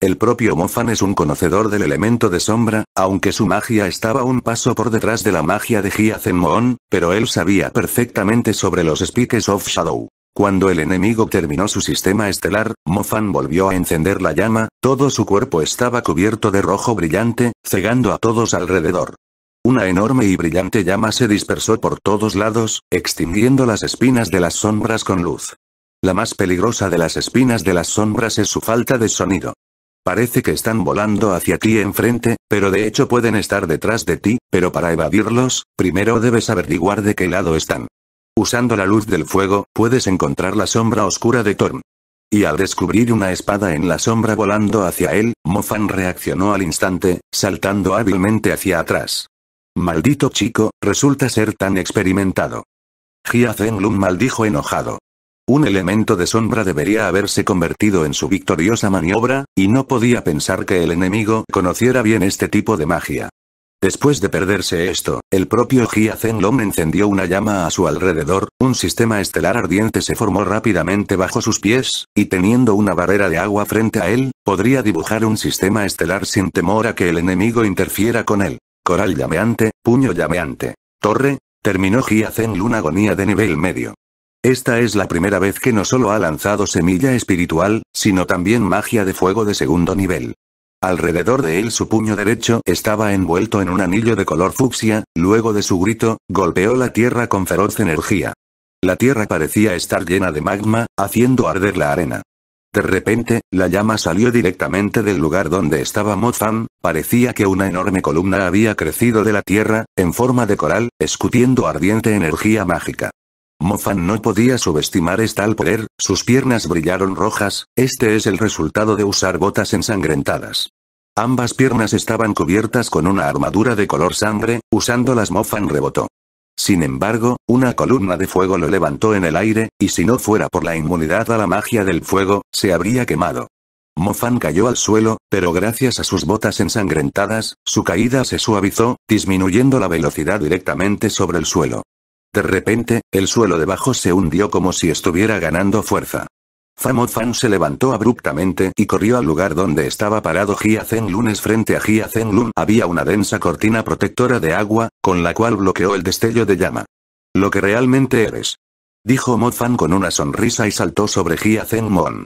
Speaker 1: El propio Mofan es un conocedor del elemento de sombra, aunque su magia estaba un paso por detrás de la magia de Hyacinth Moon, pero él sabía perfectamente sobre los Spikes of Shadow. Cuando el enemigo terminó su sistema estelar, Mofan volvió a encender la llama, todo su cuerpo estaba cubierto de rojo brillante, cegando a todos alrededor. Una enorme y brillante llama se dispersó por todos lados, extinguiendo las espinas de las sombras con luz. La más peligrosa de las espinas de las sombras es su falta de sonido. Parece que están volando hacia ti enfrente, pero de hecho pueden estar detrás de ti, pero para evadirlos, primero debes averiguar de qué lado están. Usando la luz del fuego, puedes encontrar la sombra oscura de Thorn. Y al descubrir una espada en la sombra volando hacia él, Mofan reaccionó al instante, saltando hábilmente hacia atrás. Maldito chico, resulta ser tan experimentado. Jia Zenlun maldijo enojado. Un elemento de sombra debería haberse convertido en su victoriosa maniobra, y no podía pensar que el enemigo conociera bien este tipo de magia. Después de perderse esto, el propio Jia Lom encendió una llama a su alrededor, un sistema estelar ardiente se formó rápidamente bajo sus pies, y teniendo una barrera de agua frente a él, podría dibujar un sistema estelar sin temor a que el enemigo interfiera con él. Coral llameante, puño llameante. Torre, terminó Jia una agonía de nivel medio. Esta es la primera vez que no solo ha lanzado semilla espiritual, sino también magia de fuego de segundo nivel. Alrededor de él su puño derecho estaba envuelto en un anillo de color fucsia, luego de su grito, golpeó la tierra con feroz energía. La tierra parecía estar llena de magma, haciendo arder la arena. De repente, la llama salió directamente del lugar donde estaba Mofan, parecía que una enorme columna había crecido de la tierra, en forma de coral, escutiendo ardiente energía mágica. Mofan no podía subestimar este al poder, sus piernas brillaron rojas, este es el resultado de usar botas ensangrentadas. Ambas piernas estaban cubiertas con una armadura de color sangre, usando las Mofan rebotó. Sin embargo, una columna de fuego lo levantó en el aire, y si no fuera por la inmunidad a la magia del fuego, se habría quemado. Mofan cayó al suelo, pero gracias a sus botas ensangrentadas, su caída se suavizó, disminuyendo la velocidad directamente sobre el suelo. De repente, el suelo debajo se hundió como si estuviera ganando fuerza fan se levantó abruptamente y corrió al lugar donde estaba parado Jia Lunes frente a Jia Lun había una densa cortina protectora de agua, con la cual bloqueó el destello de llama. Lo que realmente eres. Dijo fan con una sonrisa y saltó sobre Jia Zenmon.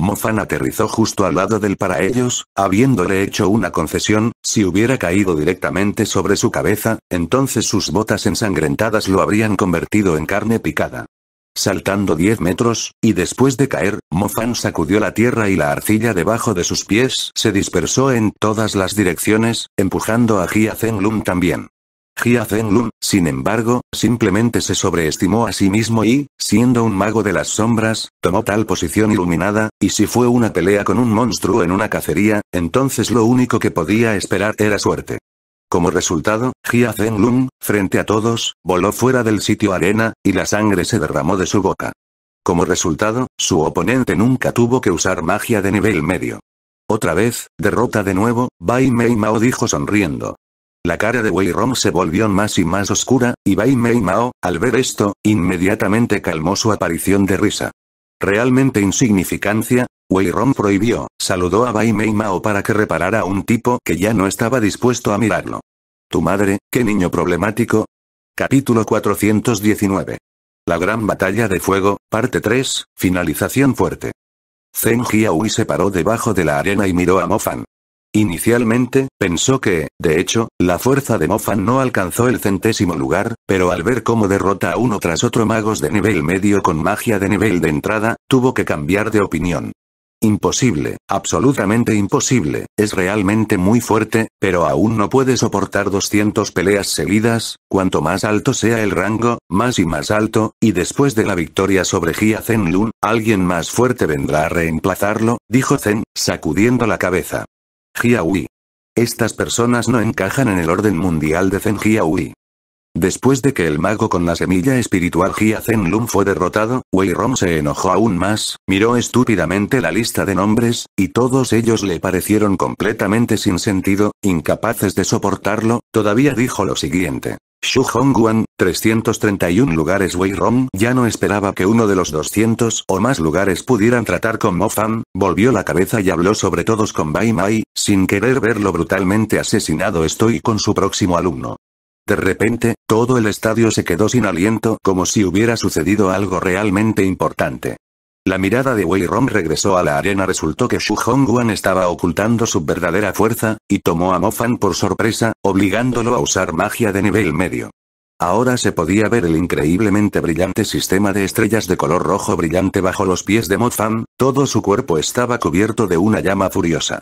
Speaker 1: Mofan aterrizó justo al lado del para ellos, habiéndole hecho una concesión, si hubiera caído directamente sobre su cabeza, entonces sus botas ensangrentadas lo habrían convertido en carne picada saltando 10 metros, y después de caer, Mofan sacudió la tierra y la arcilla debajo de sus pies se dispersó en todas las direcciones, empujando a Jia también. Jia sin embargo, simplemente se sobreestimó a sí mismo y, siendo un mago de las sombras, tomó tal posición iluminada, y si fue una pelea con un monstruo en una cacería, entonces lo único que podía esperar era suerte. Como resultado, Jia lung frente a todos, voló fuera del sitio arena, y la sangre se derramó de su boca. Como resultado, su oponente nunca tuvo que usar magia de nivel medio. Otra vez, derrota de nuevo, Bai Mei Mao dijo sonriendo. La cara de Wei Rong se volvió más y más oscura, y Bai Mei Mao, al ver esto, inmediatamente calmó su aparición de risa. Realmente insignificancia, Wei prohibió, saludó a Bai Mei Mao para que reparara a un tipo que ya no estaba dispuesto a mirarlo. Tu madre, qué niño problemático. Capítulo 419. La gran batalla de fuego, parte 3, finalización fuerte. Zeng Hiaui se paró debajo de la arena y miró a Mofan. Inicialmente, pensó que, de hecho, la fuerza de Mofan no alcanzó el centésimo lugar, pero al ver cómo derrota a uno tras otro magos de nivel medio con magia de nivel de entrada, tuvo que cambiar de opinión. Imposible, absolutamente imposible, es realmente muy fuerte, pero aún no puede soportar 200 peleas seguidas, cuanto más alto sea el rango, más y más alto, y después de la victoria sobre Gia Zen Lun, alguien más fuerte vendrá a reemplazarlo, dijo Zen, sacudiendo la cabeza. Jiahui. Estas personas no encajan en el orden mundial de Zen Después de que el mago con la semilla espiritual Jia Zen fue derrotado, Wei Rong se enojó aún más, miró estúpidamente la lista de nombres, y todos ellos le parecieron completamente sin sentido, incapaces de soportarlo, todavía dijo lo siguiente. Xu Hongguan, 331 lugares Wei Rong ya no esperaba que uno de los 200 o más lugares pudieran tratar con Mo Fan, volvió la cabeza y habló sobre todos con Bai Mai, sin querer verlo brutalmente asesinado estoy con su próximo alumno. De repente, todo el estadio se quedó sin aliento como si hubiera sucedido algo realmente importante. La mirada de Wei Rong regresó a la arena resultó que Xu Hongguan estaba ocultando su verdadera fuerza, y tomó a Fan por sorpresa, obligándolo a usar magia de nivel medio. Ahora se podía ver el increíblemente brillante sistema de estrellas de color rojo brillante bajo los pies de Fan. todo su cuerpo estaba cubierto de una llama furiosa.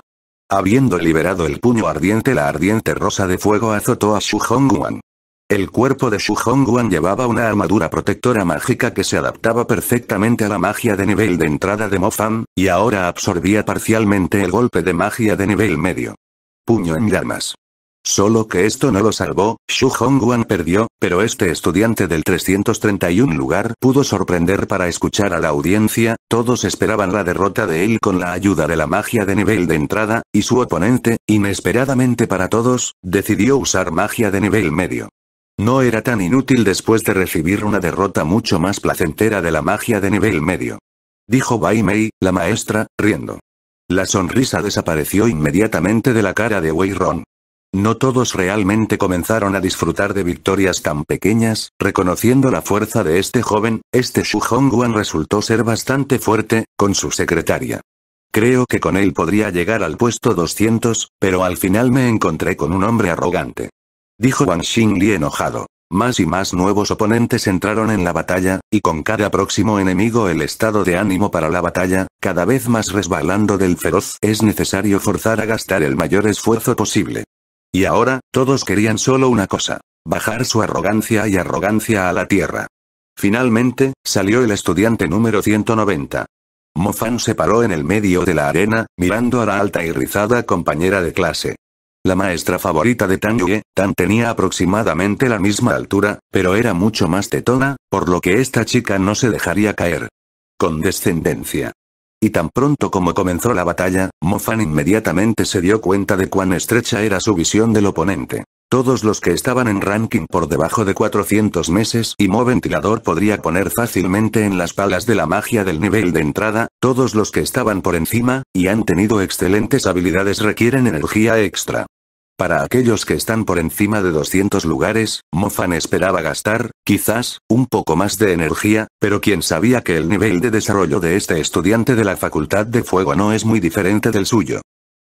Speaker 1: Habiendo liberado el puño ardiente la ardiente rosa de fuego azotó a Shu Hongguan. El cuerpo de Shu Hongguan llevaba una armadura protectora mágica que se adaptaba perfectamente a la magia de nivel de entrada de Fan, y ahora absorbía parcialmente el golpe de magia de nivel medio. Puño en llamas. Solo que esto no lo salvó, Shu Hongguan perdió, pero este estudiante del 331 lugar pudo sorprender para escuchar a la audiencia, todos esperaban la derrota de él con la ayuda de la magia de nivel de entrada, y su oponente, inesperadamente para todos, decidió usar magia de nivel medio. No era tan inútil después de recibir una derrota mucho más placentera de la magia de nivel medio. Dijo Bai Mei, la maestra, riendo. La sonrisa desapareció inmediatamente de la cara de Wei Ron. No todos realmente comenzaron a disfrutar de victorias tan pequeñas, reconociendo la fuerza de este joven, este Shu Hongguan resultó ser bastante fuerte, con su secretaria. Creo que con él podría llegar al puesto 200, pero al final me encontré con un hombre arrogante dijo Wang Xingli enojado. Más y más nuevos oponentes entraron en la batalla, y con cada próximo enemigo el estado de ánimo para la batalla, cada vez más resbalando del feroz, es necesario forzar a gastar el mayor esfuerzo posible. Y ahora, todos querían solo una cosa, bajar su arrogancia y arrogancia a la tierra. Finalmente, salió el estudiante número 190. Fan se paró en el medio de la arena, mirando a la alta y rizada compañera de clase. La maestra favorita de Tan Yue, Tan tenía aproximadamente la misma altura, pero era mucho más tetona, por lo que esta chica no se dejaría caer. Con descendencia. Y tan pronto como comenzó la batalla, Mofan inmediatamente se dio cuenta de cuán estrecha era su visión del oponente. Todos los que estaban en ranking por debajo de 400 meses y Mo Ventilador podría poner fácilmente en las palas de la magia del nivel de entrada, todos los que estaban por encima, y han tenido excelentes habilidades requieren energía extra. Para aquellos que están por encima de 200 lugares, Mofan esperaba gastar, quizás, un poco más de energía, pero quien sabía que el nivel de desarrollo de este estudiante de la Facultad de Fuego no es muy diferente del suyo.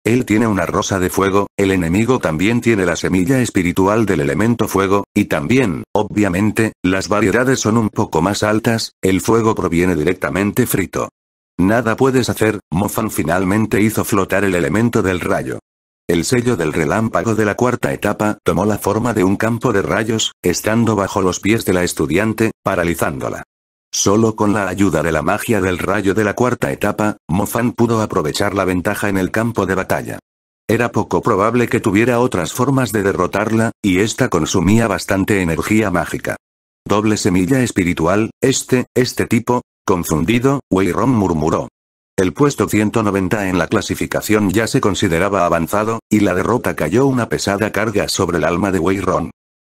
Speaker 1: Él tiene una rosa de fuego, el enemigo también tiene la semilla espiritual del elemento fuego, y también, obviamente, las variedades son un poco más altas, el fuego proviene directamente frito. Nada puedes hacer, Mofan finalmente hizo flotar el elemento del rayo. El sello del relámpago de la cuarta etapa tomó la forma de un campo de rayos, estando bajo los pies de la estudiante, paralizándola. Solo con la ayuda de la magia del rayo de la cuarta etapa, Mofan pudo aprovechar la ventaja en el campo de batalla. Era poco probable que tuviera otras formas de derrotarla, y esta consumía bastante energía mágica. Doble semilla espiritual, este, este tipo, confundido, Weiron murmuró. El puesto 190 en la clasificación ya se consideraba avanzado, y la derrota cayó una pesada carga sobre el alma de Weyron.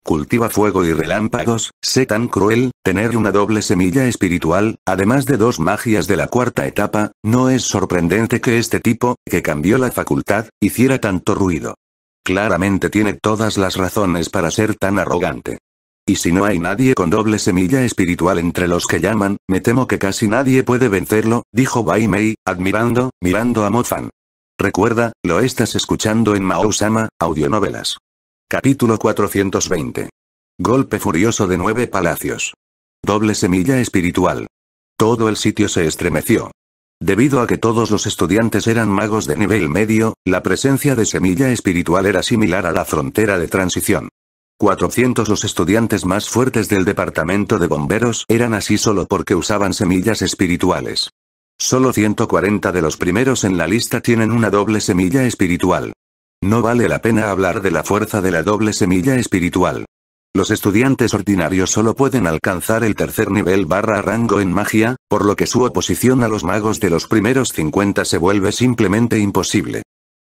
Speaker 1: Cultiva fuego y relámpagos, sé tan cruel, tener una doble semilla espiritual, además de dos magias de la cuarta etapa, no es sorprendente que este tipo, que cambió la facultad, hiciera tanto ruido. Claramente tiene todas las razones para ser tan arrogante. Y si no hay nadie con doble semilla espiritual entre los que llaman, me temo que casi nadie puede vencerlo, dijo Bai Mei, admirando, mirando a Mofan. Recuerda, lo estás escuchando en Mao-sama, audionovelas. Capítulo 420. Golpe furioso de nueve palacios. Doble semilla espiritual. Todo el sitio se estremeció. Debido a que todos los estudiantes eran magos de nivel medio, la presencia de semilla espiritual era similar a la frontera de transición. 400 Los estudiantes más fuertes del departamento de bomberos eran así solo porque usaban semillas espirituales. Solo 140 de los primeros en la lista tienen una doble semilla espiritual. No vale la pena hablar de la fuerza de la doble semilla espiritual. Los estudiantes ordinarios solo pueden alcanzar el tercer nivel barra rango en magia, por lo que su oposición a los magos de los primeros 50 se vuelve simplemente imposible.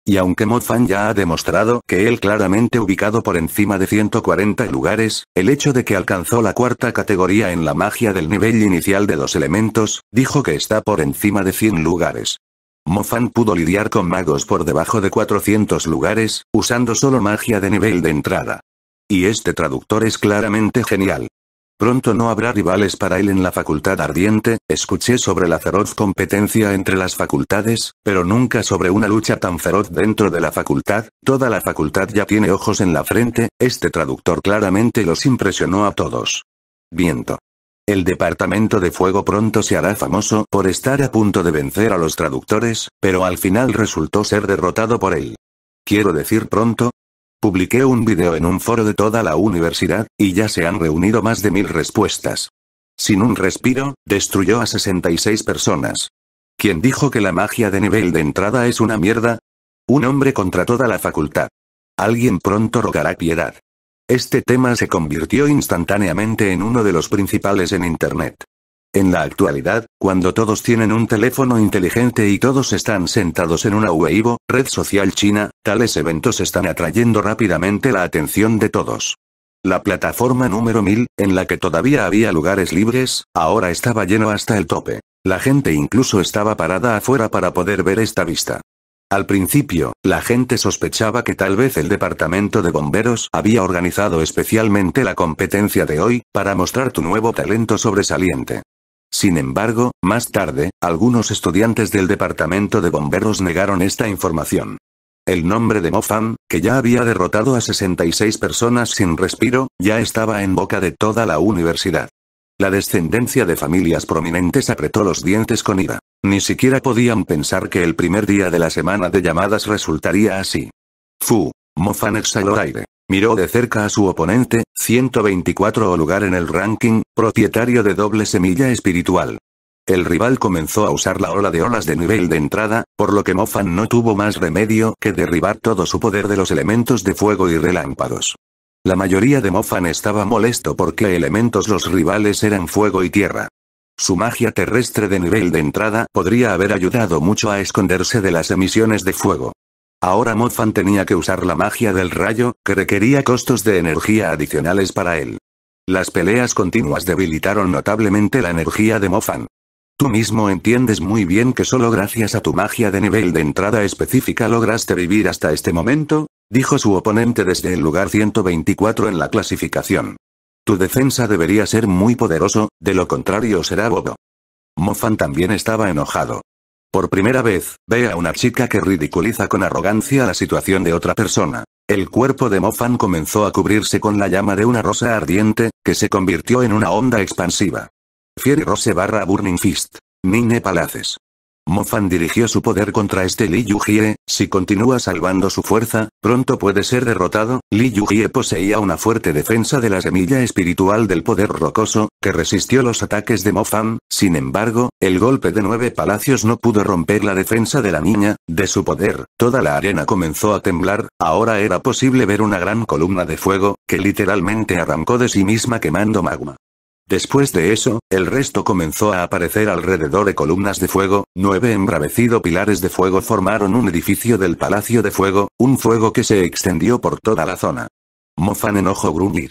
Speaker 1: Y aunque Mofan ya ha demostrado que él claramente ubicado por encima de 140 lugares, el hecho de que alcanzó la cuarta categoría en la magia del nivel inicial de los elementos, dijo que está por encima de 100 lugares. Mofan pudo lidiar con magos por debajo de 400 lugares, usando solo magia de nivel de entrada. Y este traductor es claramente genial. Pronto no habrá rivales para él en la facultad ardiente, escuché sobre la feroz competencia entre las facultades, pero nunca sobre una lucha tan feroz dentro de la facultad, toda la facultad ya tiene ojos en la frente, este traductor claramente los impresionó a todos. Viento. El Departamento de Fuego pronto se hará famoso por estar a punto de vencer a los traductores, pero al final resultó ser derrotado por él. Quiero decir pronto, Publiqué un video en un foro de toda la universidad, y ya se han reunido más de mil respuestas. Sin un respiro, destruyó a 66 personas. ¿Quién dijo que la magia de nivel de entrada es una mierda? Un hombre contra toda la facultad. Alguien pronto rogará piedad. Este tema se convirtió instantáneamente en uno de los principales en Internet. En la actualidad, cuando todos tienen un teléfono inteligente y todos están sentados en una Weibo, red social china, tales eventos están atrayendo rápidamente la atención de todos. La plataforma número 1000, en la que todavía había lugares libres, ahora estaba lleno hasta el tope. La gente incluso estaba parada afuera para poder ver esta vista. Al principio, la gente sospechaba que tal vez el departamento de bomberos había organizado especialmente la competencia de hoy, para mostrar tu nuevo talento sobresaliente. Sin embargo, más tarde, algunos estudiantes del Departamento de Bomberos negaron esta información. El nombre de Mofan, que ya había derrotado a 66 personas sin respiro, ya estaba en boca de toda la universidad. La descendencia de familias prominentes apretó los dientes con ira. Ni siquiera podían pensar que el primer día de la semana de llamadas resultaría así. Fu. Mofan exhaló aire. Miró de cerca a su oponente, 124 o lugar en el ranking, propietario de doble semilla espiritual. El rival comenzó a usar la ola de olas de nivel de entrada, por lo que Mofan no tuvo más remedio que derribar todo su poder de los elementos de fuego y relámpagos. La mayoría de Mofan estaba molesto porque elementos los rivales eran fuego y tierra. Su magia terrestre de nivel de entrada podría haber ayudado mucho a esconderse de las emisiones de fuego. Ahora Moffan tenía que usar la magia del rayo, que requería costos de energía adicionales para él. Las peleas continuas debilitaron notablemente la energía de Mofan. Tú mismo entiendes muy bien que solo gracias a tu magia de nivel de entrada específica lograste vivir hasta este momento, dijo su oponente desde el lugar 124 en la clasificación. Tu defensa debería ser muy poderoso, de lo contrario será bobo. Mofan también estaba enojado. Por primera vez, ve a una chica que ridiculiza con arrogancia la situación de otra persona. El cuerpo de Mofan comenzó a cubrirse con la llama de una rosa ardiente, que se convirtió en una onda expansiva. Fiery Rose barra Burning Fist. Nine Palaces. Mofan dirigió su poder contra este Li Yujie, si continúa salvando su fuerza, pronto puede ser derrotado, Li Yujie poseía una fuerte defensa de la semilla espiritual del poder rocoso, que resistió los ataques de Mofan, sin embargo, el golpe de nueve palacios no pudo romper la defensa de la niña, de su poder, toda la arena comenzó a temblar, ahora era posible ver una gran columna de fuego, que literalmente arrancó de sí misma quemando magma. Después de eso, el resto comenzó a aparecer alrededor de columnas de fuego, nueve embravecido pilares de fuego formaron un edificio del Palacio de Fuego, un fuego que se extendió por toda la zona. Mofan enojo Grunir.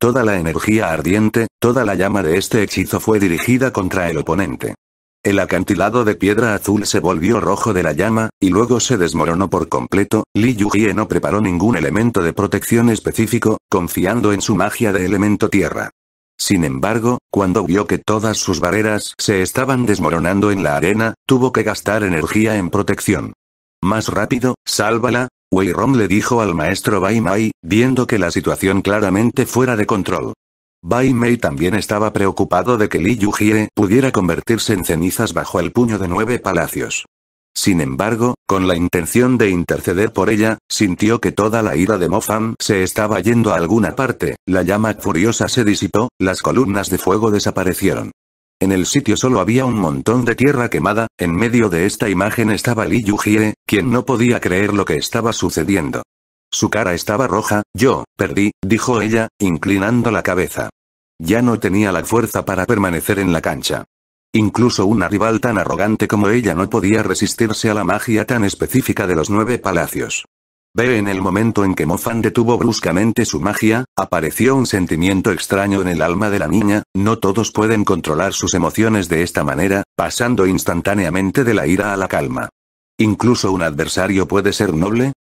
Speaker 1: Toda la energía ardiente, toda la llama de este hechizo fue dirigida contra el oponente. El acantilado de piedra azul se volvió rojo de la llama, y luego se desmoronó por completo, Li Yujie no preparó ningún elemento de protección específico, confiando en su magia de elemento tierra. Sin embargo, cuando vio que todas sus barreras se estaban desmoronando en la arena, tuvo que gastar energía en protección. Más rápido, sálvala, Wei Rong le dijo al maestro Bai Mai, viendo que la situación claramente fuera de control. Bai Mei también estaba preocupado de que Li Yujie pudiera convertirse en cenizas bajo el puño de nueve palacios. Sin embargo, con la intención de interceder por ella, sintió que toda la ira de Mofan se estaba yendo a alguna parte, la llama furiosa se disipó, las columnas de fuego desaparecieron. En el sitio solo había un montón de tierra quemada, en medio de esta imagen estaba Li Yujie, quien no podía creer lo que estaba sucediendo. Su cara estaba roja, yo, perdí, dijo ella, inclinando la cabeza. Ya no tenía la fuerza para permanecer en la cancha. Incluso una rival tan arrogante como ella no podía resistirse a la magia tan específica de los nueve palacios. Ve en el momento en que Mofan detuvo bruscamente su magia, apareció un sentimiento extraño en el alma de la niña, no todos pueden controlar sus emociones de esta manera, pasando instantáneamente de la ira a la calma. Incluso un adversario puede ser noble,